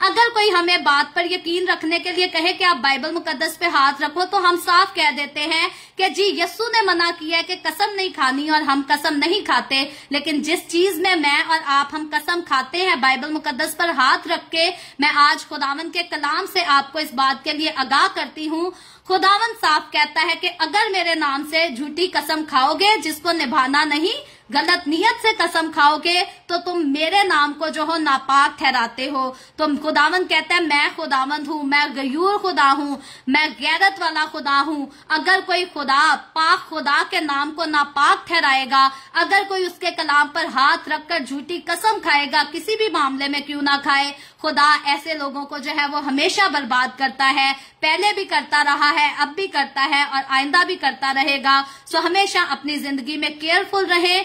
अगर कोई हमें बात पर यकीन रखने के लिए कहे कि आप बाइबल मुकदस पे हाथ रखो तो हम साफ कह देते हैं कि जी यस्सु ने मना किया है कि कसम नहीं खानी और हम कसम नहीं खाते लेकिन जिस चीज में मैं और आप हम कसम खाते हैं बाइबल मुकदस पर हाथ रख के मैं आज खुदावन के कलाम से आपको इस बात आपके लिए आगाह करती हूँ खुदावन साफ कहता है कि अगर मेरे नाम से झूठी कसम खाओगे जिसको निभाना नहीं गलत नीयत से कसम खाओगे तो तुम मेरे नाम को जो हो नापाक ठहराते हो तुम खुदावन कहते हैं मैं खुदावंद हूँ मैं गयूर खुदा हूँ मैं गैरत वाला खुदा हूँ अगर कोई खुदा पाक खुदा के नाम को नापाक ठहराएगा अगर कोई उसके कलाम पर हाथ रखकर झूठी कसम खाएगा किसी भी मामले में क्यों ना खाए खुदा ऐसे लोगों को जो है वो हमेशा बर्बाद करता है पहले भी करता रहा है अब भी करता है और आइंदा भी करता रहेगा सो हमेशा अपनी जिंदगी में केयरफुल रहे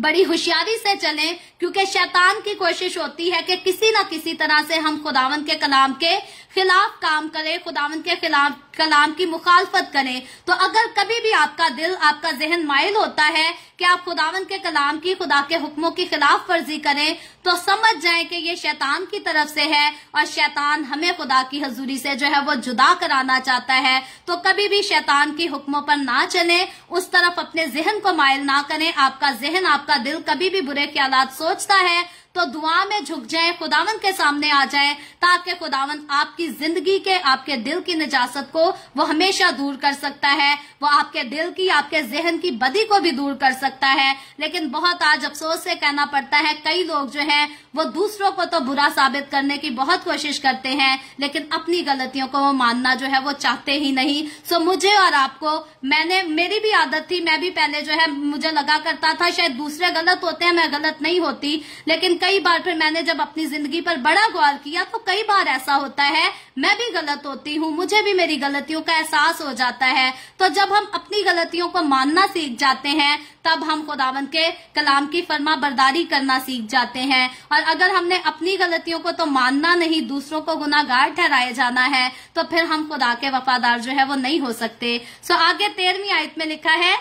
बड़ी होशियारी से चलें क्योंकि शैतान की कोशिश होती है कि किसी ना किसी तरह से हम खुदावन के कलाम के खिलाफ काम करें खुदावन के खिलाफ कलाम की मुखालफत करें तो अगर कभी भी आपका दिल आपका जहन मायल होता है कि आप खुदावन के कलाम की खुदा के हुक्मों की खिलाफ वर्जी करें तो समझ जाए कि ये शैतान की तरफ से है और शैतान हमें खुदा की हजूरी से जो है वो जुदा कराना चाहता है तो कभी भी शैतान के हुक्मों पर ना चले उस तरफ अपने जहन को मायल ना करें आपका जहन आपका दिल कभी भी बुरे ख्याल सोचता है तो दुआ में झुक जाए खुदावन के सामने आ जाए ताकि खुदावन आपकी जिंदगी के आपके दिल की निजात को वो हमेशा दूर कर सकता है वो आपके दिल की आपके जहन की बदी को भी दूर कर सकता है लेकिन बहुत आज अफसोस से कहना पड़ता है कई लोग जो है वो दूसरों को तो बुरा साबित करने की बहुत कोशिश करते हैं लेकिन अपनी गलतियों को वो मानना जो है वो चाहते ही नहीं सो मुझे और आपको मैंने मेरी भी आदत थी मैं भी पहले जो है मुझे लगा करता था शायद दूसरे गलत होते हैं मैं गलत नहीं होती लेकिन कई बार फिर मैंने जब अपनी जिंदगी पर बड़ा गौर किया तो कई बार ऐसा होता है मैं भी गलत होती हूँ मुझे भी मेरी गलतियों का एहसास हो जाता है तो जब हम अपनी गलतियों को मानना सीख जाते हैं तब हम खुदावन के कलाम की फरमा बर्दारी करना सीख जाते हैं और अगर हमने अपनी गलतियों को तो मानना नहीं दूसरों को गुनागार ठहराए जाना है तो फिर हम खुदा के वफादार जो है वो नहीं हो सकते सो आगे तेरहवीं आयत में लिखा है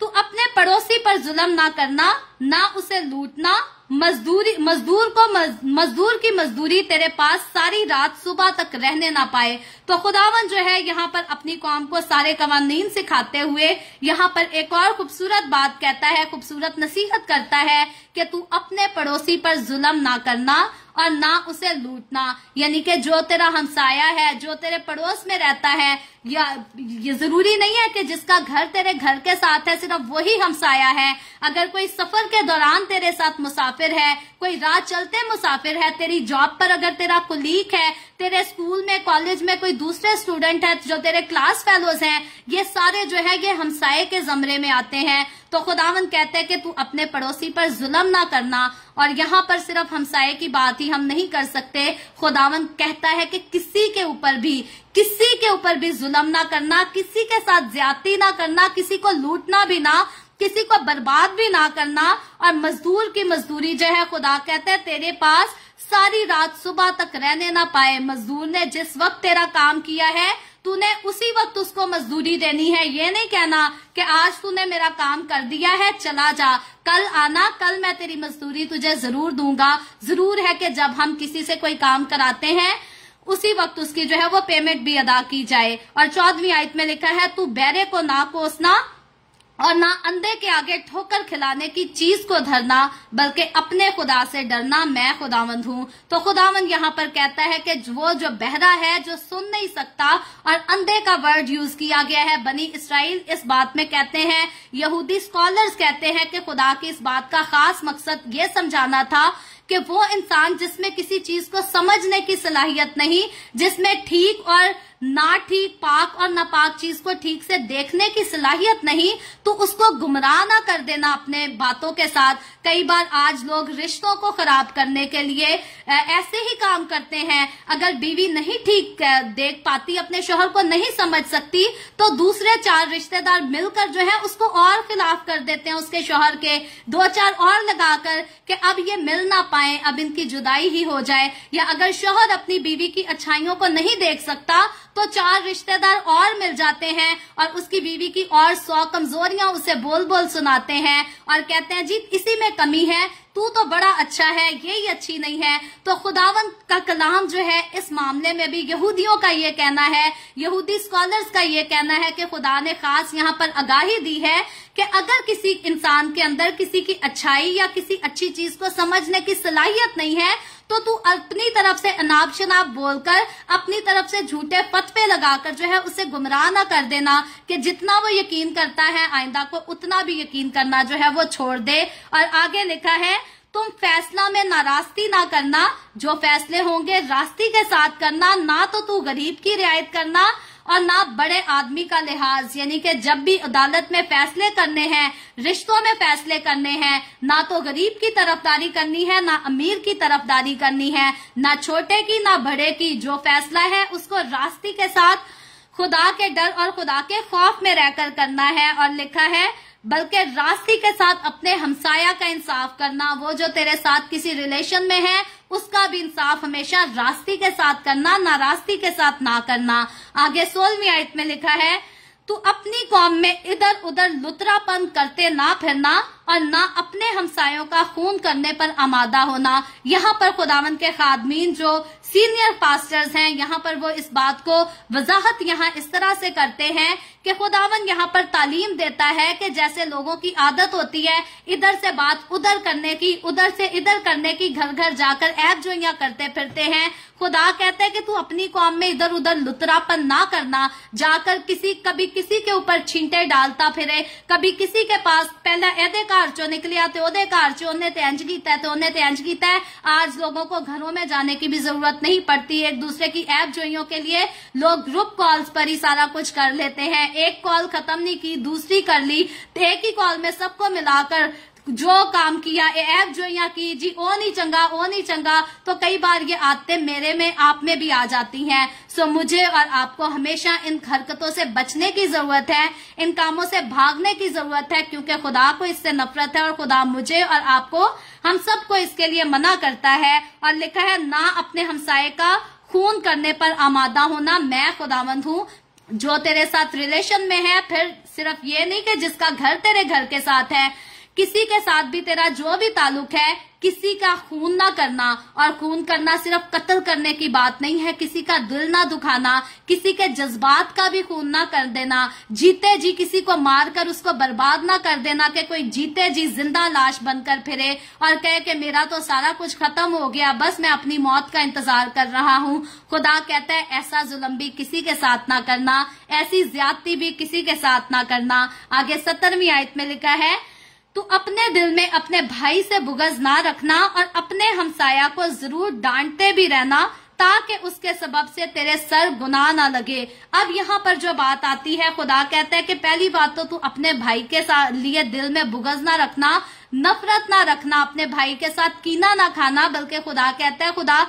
तू अपने पड़ोसी पर जुल्म ना करना ना उसे लूटना मजदूरी मजदूर को मजदूर की मजदूरी तेरे पास सारी रात सुबह तक रहने ना पाए तो खुदावन जो है यहाँ पर अपनी कौम को सारे कवानीन सिखाते हुए यहाँ पर एक और खूबसूरत बात कहता है खूबसूरत नसीहत करता है कि तू अपने पड़ोसी पर जुल्म ना करना और ना उसे लूटना यानी कि जो तेरा हमसाया है जो तेरे पड़ोस में रहता है या ये जरूरी नहीं है कि जिसका घर तेरे घर के साथ है सिर्फ वही हमसाया है अगर कोई सफर के दौरान तेरे साथ मुसाफिर है कोई रात चलते मुसाफिर है तेरी जॉब पर अगर तेरा कुलीक है तेरे स्कूल में कॉलेज में कोई दूसरे स्टूडेंट है जो तेरे क्लास फेलोज हैं ये सारे जो है ये हमसाये के जमरे में आते हैं तो खुदावन कहते हैं कि तू अपने पड़ोसी पर जुल्म ना करना और यहाँ पर सिर्फ हमसाये की बात ही हम नहीं कर सकते खुदावन कहता है कि किसी के ऊपर भी किसी के ऊपर भी जुल्म ना करना किसी के साथ ज्यादती ना करना किसी को लूटना भी ना किसी को बर्बाद भी ना करना और मजदूर की मजदूरी जो है खुदा कहते हैं तेरे पास सारी रात सुबह तक रहने ना पाए मजदूर ने जिस वक्त तेरा काम किया है तूने उसी वक्त उसको मजदूरी देनी है ये नहीं कहना कि आज तूने मेरा काम कर दिया है चला जा कल आना कल मैं तेरी मजदूरी तुझे जरूर दूंगा जरूर है कि जब हम किसी से कोई काम कराते हैं उसी वक्त उसकी जो है वो पेमेंट भी अदा की जाए और चौदहवीं आयत में लिखा है तू बैरे को ना कोसना और ना अंधे के आगे ठोकर खिलाने की चीज को धरना बल्कि अपने खुदा से डरना मैं खुदावंद हूँ तो खुदावंद यहाँ पर कहता है कि वो जो बहरा है जो सुन नहीं सकता और अंधे का वर्ड यूज किया गया है बनी इसराइल इस बात में कहते हैं यहूदी स्कॉलर्स कहते हैं कि खुदा की इस बात का खास मकसद ये समझाना था कि वो इंसान जिसमें किसी चीज को समझने की सलाहियत नहीं जिसमें ठीक और ना ठीक पाक और नापाक चीज को ठीक से देखने की सलाहियत नहीं तो उसको गुमराह ना कर देना अपने बातों के साथ कई बार आज लोग रिश्तों को खराब करने के लिए ऐसे ही काम करते हैं अगर बीवी नहीं ठीक देख पाती अपने शोहर को नहीं समझ सकती तो दूसरे चार रिश्तेदार मिलकर जो है उसको और खिलाफ कर देते हैं उसके शोहर के दो चार और लगाकर कि अब ये मिल ना पाए अब इनकी जुदाई ही हो जाए या अगर शोहर अपनी बीवी की अच्छाइयों को नहीं देख सकता तो चार रिश्तेदार और मिल जाते हैं और उसकी बीवी की और सौ कमजोरियां उसे बोल बोल सुनाते हैं और कहते हैं जी इसी में कमी है तू तो बड़ा अच्छा है ये ही अच्छी नहीं है तो खुदावन का कलाम जो है इस मामले में भी यहूदियों का ये कहना है यहूदी स्कॉलर्स का ये कहना है कि खुदा ने खास यहाँ पर आगाही दी है कि अगर किसी इंसान के अंदर किसी की अच्छाई या किसी अच्छी चीज को समझने की सलाहियत नहीं है तो तू अपनी तरफ से अनाप शनाप बोलकर अपनी तरफ से झूठे पथ लगाकर जो है उसे गुमराह ना कर देना कि जितना वो यकीन करता है आइंदा को उतना भी यकीन करना जो है वो छोड़ दे और आगे लिखा है तुम फैसला में नाराजगी ना करना जो फैसले होंगे रास्ती के साथ करना ना तो तू गरीब की रियायत करना और ना बड़े आदमी का लिहाज यानी कि जब भी अदालत में फैसले करने हैं रिश्तों में फैसले करने हैं ना तो गरीब की तरफदारी करनी है ना अमीर की तरफदारी करनी है ना छोटे की ना बड़े की जो फैसला है उसको रास्ते के साथ खुदा के डर और खुदा के खौफ में रहकर करना है और लिखा है बल्कि रास्ते के साथ अपने हमसाया का इंसाफ करना वो जो तेरे साथ किसी रिलेशन में है उसका भी इंसाफ हमेशा रास्ते के साथ करना ना रास्ते के साथ ना करना आगे सोलवी आयत में लिखा है तू अपनी कौम में इधर उधर लुतरापन करते ना फिरना और ना अपने हमसायों का खून करने पर आमादा होना यहाँ पर खुदावन के खादमीन जो सीनियर पास्टर्स हैं यहाँ पर वो इस बात को वजाहत यहाँ इस तरह से करते हैं कि खुदावन यहाँ पर तालीम देता है कि जैसे लोगों की आदत होती है इधर से बात उधर करने की उधर से इधर करने की घर घर जाकर ऐप यहाँ करते फिरते हैं खुदा कहते हैं कि तू अपनी कौम में इधर उधर लुतरापन ना करना जाकर किसी कभी किसी के ऊपर छींटे डालता फिरे कभी किसी के पास पहले ऐदे घर चो निकलिया तो ओदे घर चो उन्हें तेंज कीता है तो उन्हें तेंज इंज कीता है आज लोगों को घरों में जाने की भी जरूरत नहीं पड़ती एक दूसरे की ऐप जोइयों के लिए लोग ग्रुप कॉल्स पर ही सारा कुछ कर लेते हैं एक कॉल खत्म नहीं की दूसरी कर ली तो एक ही कॉल में सबको मिलाकर जो काम किया ये ऐप जो यहाँ की जी ओ नहीं चंगा ओ नहीं चंगा तो कई बार ये आते मेरे में आप में भी आ जाती हैं सो मुझे और आपको हमेशा इन हरकतों से बचने की जरूरत है इन कामों से भागने की जरूरत है क्योंकि खुदा को इससे नफरत है और खुदा मुझे और आपको हम सबको इसके लिए मना करता है और लिखा है ना अपने हमसाये का खून करने पर आमादा होना मैं खुदावंद हूँ जो तेरे साथ रिलेशन में है फिर सिर्फ ये नहीं कि जिसका घर तेरे घर के साथ है किसी के साथ भी तेरा जो भी ताल्लुक है किसी का खून ना करना और खून करना सिर्फ कत्ल करने की बात नहीं है किसी का दिल ना दुखाना किसी के जज्बात का भी खून ना कर देना जीते जी किसी को मार कर उसको बर्बाद ना कर देना कि कोई जीते जी जिंदा लाश बनकर फिरे और कहे कि मेरा तो सारा कुछ खत्म हो गया बस मैं अपनी मौत का इंतजार कर रहा हूँ खुदा कहता है ऐसा जुलम भी किसी के साथ ना करना ऐसी ज्यादती भी किसी के साथ ना करना आगे सत्तरवीं आयत में लिखा है तो अपने दिल में अपने भाई से बुगज ना रखना और अपने हमसाया को जरूर डांटते भी रहना ताकि उसके सबब से तेरे सर गुनाह ना लगे अब यहाँ पर जो बात आती है खुदा कहता है कि पहली बात तो तू अपने भाई के साथ लिए दिल में बुगज ना रखना नफरत ना रखना अपने भाई के साथ कीना ना खाना बल्कि खुदा कहता है खुदा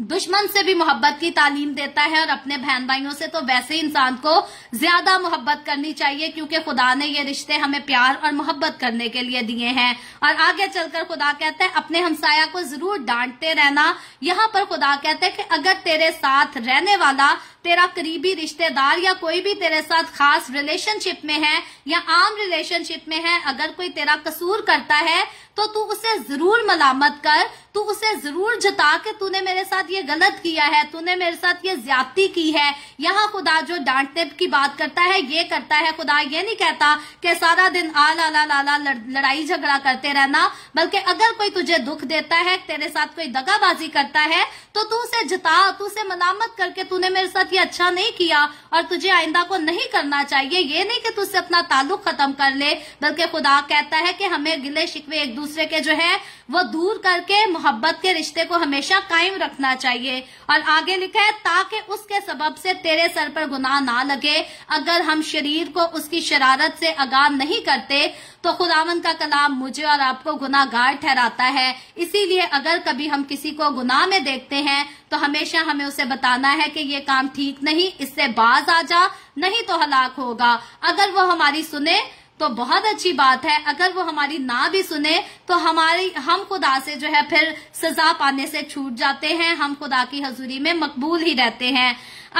दुश्मन से भी मोहब्बत की तालीम देता है और अपने बहन भाइयों से तो वैसे इंसान को ज्यादा मोहब्बत करनी चाहिए क्योंकि खुदा ने ये रिश्ते हमें प्यार और मोहब्बत करने के लिए दिए हैं और आगे चलकर खुदा कहते हैं अपने हमसाया को जरूर डांटते रहना यहाँ पर खुदा कहते हैं कि अगर तेरे साथ रहने वाला तेरा करीबी रिश्तेदार या कोई भी तेरे साथ खास रिलेशनशिप में है या आम रिलेशनशिप में है अगर कोई तेरा कसूर करता है तो तू उसे जरूर मलामत कर तू उसे जरूर जता के तूने मेरे साथ ये गलत किया है तूने मेरे साथ ये ज्यादती की है यहाँ खुदा जो डांटने की बात करता है ये करता है खुदा ये नहीं कहता कि सारा दिन आ ला ला ला ला लड़ाई झगड़ा करते रहना बल्कि अगर कोई तुझे दुख देता है तेरे साथ कोई दगाबाजी करता है तो तू उसे जता तू उसे मनामत करके तूने मेरे साथ ये अच्छा नहीं किया और तुझे आइंदा को नहीं करना चाहिए ये नहीं कि तुझसे अपना ताल्लुक खत्म कर ले बल्कि खुदा कहता है कि हमें गिले शिकवे एक दूसरे के जो है वो दूर करके मोहब्बत के रिश्ते को हमेशा कायम रखना चाहिए और आगे लिखा है ताकि उसके सबब से तेरे सर पर गुनाह ना लगे अगर हम शरीर को उसकी शरारत से आगाह नहीं करते तो खुदावन का कलाम मुझे और आपको गुनाहगार ठहराता है इसीलिए अगर कभी हम किसी को गुनाह में देखते हैं तो हमेशा हमें उसे बताना है कि ये काम ठीक नहीं इससे बाज आ जा नहीं तो हलाक होगा अगर वो हमारी सुने तो बहुत अच्छी बात है अगर वो हमारी ना भी सुने तो हमारी हम खुदा से जो है फिर सजा पाने से छूट जाते हैं हम खुदा की हजूरी में मकबूल ही रहते हैं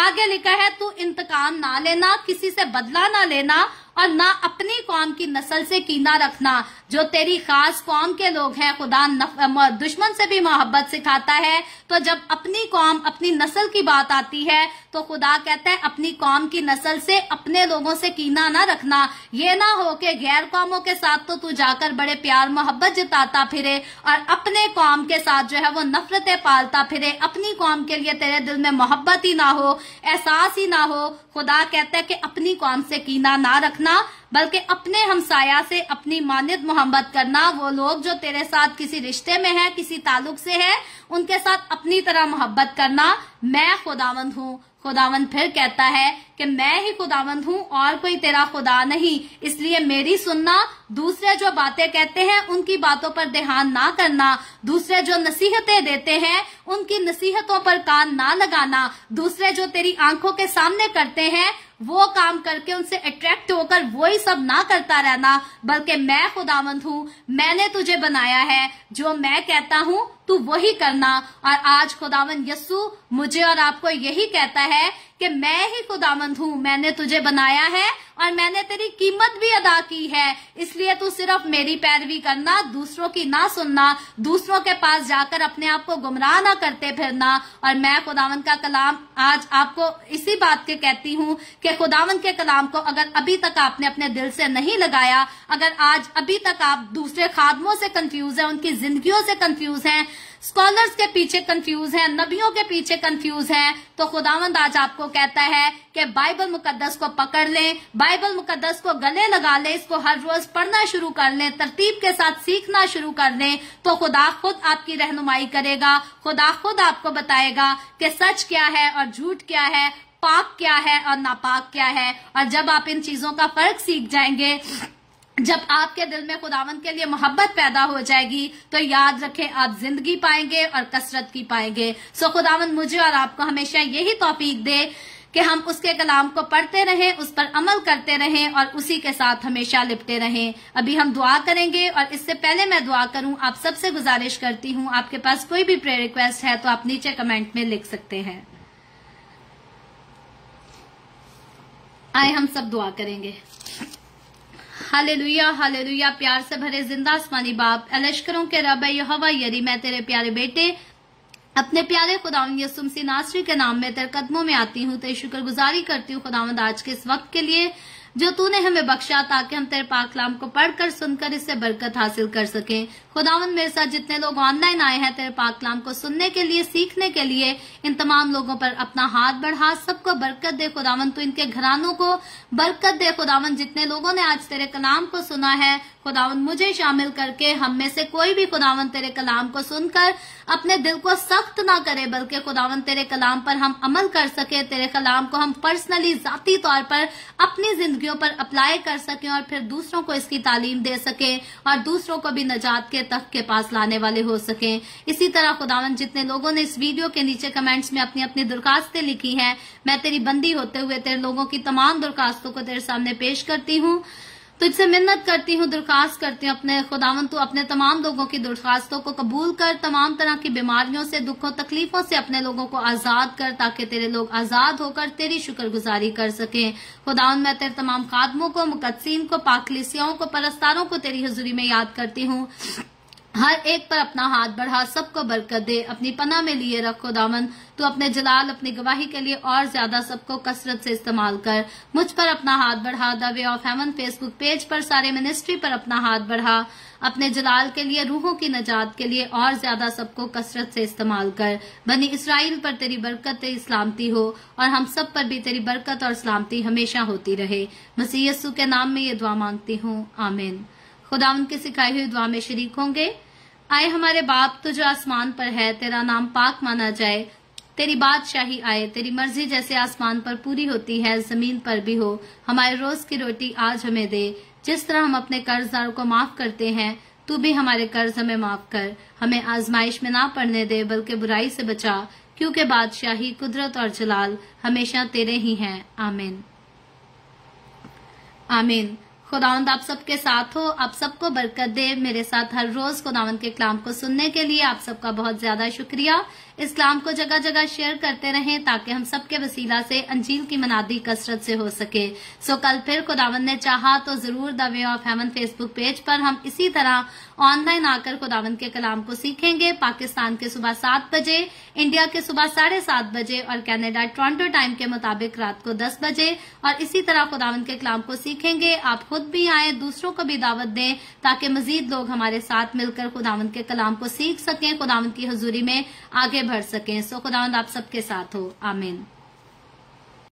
आगे लिखा है तू इंतकाम ना लेना किसी से बदला ना लेना और ना अपनी कौम की नस्ल से कीना रखना जो तेरी खास कौम के लोग हैं खुदा दुश्मन से भी मोहब्बत सिखाता है तो जब अपनी कौम अपनी नस्ल की बात आती है तो खुदा कहता है अपनी कौम की नस्ल से अपने लोगों से कीना ना रखना ये ना हो के गैर कौमों के साथ तो तू जाकर बड़े प्यार मोहब्बत जताता फिरे और अपने कौम के साथ जो है वो नफरतें पालता फिरे अपनी कौम के लिए तेरे दिल में मोहब्बत ही ना हो एहसास ही ना हो खुदा कहता है कि अपनी कौम से कीना ना रखना बल्कि अपने हमसाया से अपनी मानद मोहब्बत करना वो लोग जो तेरे साथ किसी रिश्ते में है किसी ताल्लुक से है उनके साथ अपनी तरह मोहब्बत करना मैं खुदावंद हूँ खुदावंद फिर कहता है कि मैं ही खुदावंद हूँ और कोई तेरा खुदा नहीं इसलिए मेरी सुनना दूसरे जो बातें कहते हैं उनकी बातों पर ध्यान ना करना दूसरे जो नसीहतें देते हैं उनकी नसीहतों पर कान ना लगाना दूसरे जो तेरी आंखों के सामने करते हैं वो काम करके उनसे अट्रैक्ट होकर वही सब ना करता रहना बल्कि मैं खुदावंत हूं मैंने तुझे बनाया है जो मैं कहता हूं तू वही करना और आज खुदावन यस्सु मुझे और आपको यही कहता है कि मैं ही खुदावंद हूँ मैंने तुझे बनाया है और मैंने तेरी कीमत भी अदा की है इसलिए तू सिर्फ मेरी पैरवी करना दूसरों की ना सुनना दूसरों के पास जाकर अपने आप को गुमराह ना करते फिरना और मैं खुदावन का कलाम आज आपको इसी बात के कहती हूँ कि खुदावन के कलाम को अगर अभी तक आपने अपने दिल से नहीं लगाया अगर आज अभी तक आप दूसरे खादमों से कंफ्यूज है उनकी जिंदगी से कंफ्यूज हैं स्कॉलर्स के पीछे कंफ्यूज हैं नबियों के पीछे कंफ्यूज हैं तो खुदावंद आज आपको कहता है कि बाइबल मुकद्दस को पकड़ लें बाइबल मुकद्दस को गले लगा लें इसको हर रोज पढ़ना शुरू कर लें तरतीब के साथ सीखना शुरू कर लें तो खुदा खुद आपकी रहनुमाई करेगा खुदा खुद आपको बताएगा कि सच क्या है और झूठ क्या है पाक क्या है और नापाक क्या है और जब आप इन चीजों का फर्क सीख जाएंगे जब आपके दिल में खुदावंत के लिए मोहब्बत पैदा हो जाएगी तो याद रखें आप जिंदगी पाएंगे और कसरत की पाएंगे सो खुदावंत मुझे और आपको हमेशा यही तोफीक दे कि हम उसके कलाम को पढ़ते रहें उस पर अमल करते रहें और उसी के साथ हमेशा लिपटे रहें अभी हम दुआ करेंगे और इससे पहले मैं दुआ करूं आप सबसे गुजारिश करती हूं आपके पास कोई भी प्रेयर रिक्वेस्ट है तो आप नीचे कमेंट में लिख सकते हैं आए हम सब दुआ करेंगे हालेलुया हालेलुया प्यार से भरे जिंदा आसमानी बाप अलश्करों के रब हवा यरी मैं तेरे प्यारे बेटे अपने प्यारे खुदावन यसुमसी नासरी के नाम में तेरे कदमों में आती हूँ तेरी शुक्रगुजारी करती हूँ खुदावंद आज के इस वक्त के लिए जो तूने हमें बख्शा ताकि हम तेरे पाकलाम को पढ़कर सुनकर इससे बरकत हासिल कर सकें खुदावन मेरे साथ जितने लोग ऑनलाइन आए हैं तेरे पाक कलाम को सुनने के लिए सीखने के लिए इन तमाम लोगों पर अपना हाथ बढ़ा सबको बरकत दे खुदावन तू इनके घरानों को बरकत दे खुदावन जितने लोगों ने आज तेरे कलाम को सुना है खुदावन मुझे शामिल करके हम में से कोई भी खुदावन तेरे कलाम को सुनकर अपने दिल को सख्त ना करे बल्कि खुदावन तेरे कलाम पर हम अमल कर सके तेरे कलाम को हम पर्सनली जाती तौर पर अपनी जिंदगियों पर अप्लाई कर सकें और फिर दूसरों को इसकी तालीम दे सके और दूसरों को भी नजात के तख्त के पास लाने वाले हो सके इसी तरह खुदावन जितने लोगों ने इस वीडियो के नीचे कमेंट्स में अपनी अपनी दरखास्तें लिखी हैं मैं तेरी बंदी होते हुए तेरे लोगों की तमाम दरखास्तों को तेरे सामने पेश करती हूँ तुझसे मिन्नत करती हूँ दरखास्त करती हूँ अपने खुदावन तू अपने तमाम लोगों की दरखास्तों को कबूल कर तमाम तरह की बीमारियों से दुखों तकलीफों से अपने लोगों को आजाद कर ताकि तेरे लोग आजाद होकर तेरी शुक्रगुजारी कर सकें खुदावन मैं तेरे तमाम खादमों को मुकदसिन को पाखलिसियाओं को परस्तारों को तेरी हजूरी में याद करती हूँ हर एक पर अपना हाथ बढ़ा सबको बरकत दे अपनी पना में लिए रखो दामन तो अपने जलाल अपनी गवाही के लिए और ज्यादा सबको कसरत से इस्तेमाल कर मुझ पर अपना हाथ बढ़ा द वे ऑफ हेमन फेसबुक पेज पर सारे मिनिस्ट्री पर अपना हाथ बढ़ा अपने जलाल के लिए रूहों की नजात के लिए और ज्यादा सबको कसरत से इस्तेमाल कर बनी इसराइल पर तेरी बरकत तेरी सलामती हो और हम सब पर भी तेरी बरकत और सलामती हमेशा होती रहे मसीयसु के नाम में ये दुआ मांगती हूँ आमिन खुदा उनकी सिखाई हुई दुआ में शरीक होंगे आए हमारे बाप तो जो आसमान पर है तेरा नाम पाक माना जाए तेरी बादशाही आए तेरी मर्जी जैसे आसमान पर पूरी होती है जमीन पर भी हो हमारे रोज की रोटी आज हमें दे जिस तरह हम अपने कर्जदारों को माफ करते हैं तू भी हमारे कर्ज हमें माफ कर हमें आजमाइश में ना पड़ने दे बल्कि बुराई से बचा क्योंकि बादशाही कुदरत और जलाल हमेशा तेरे ही हैं आमीन आमीन खुदावंद आप सबके साथ हो आप सबको बरकत दे मेरे साथ हर रोज खुदावंद के कलाम को सुनने के लिए आप सबका बहुत ज्यादा शुक्रिया इस कलाम को जगह जगह शेयर करते रहें ताकि हम सबके वसीला से अंजील की मनादी कसरत से हो सके सो कल फिर खुदावंद ने चाहा तो जरूर द वे ऑफ हेमन फेसबुक पेज पर हम इसी तरह ऑनलाइन आकर खुदावन के कलाम को सीखेंगे पाकिस्तान के सुबह सात बजे इंडिया के सुबह साढ़े सात बजे और कनाडा टोरंटो टाइम के मुताबिक रात को दस बजे और इसी तरह खुदावन के कलाम को सीखेंगे आप खुद भी आए दूसरों को भी दावत दें ताकि मजीद लोग हमारे साथ मिलकर खुदावन के कलाम को सीख सकें खुदावन की हजूरी में आगे बढ़ सकें सो खुदावंद आप सबके साथ हो आमीन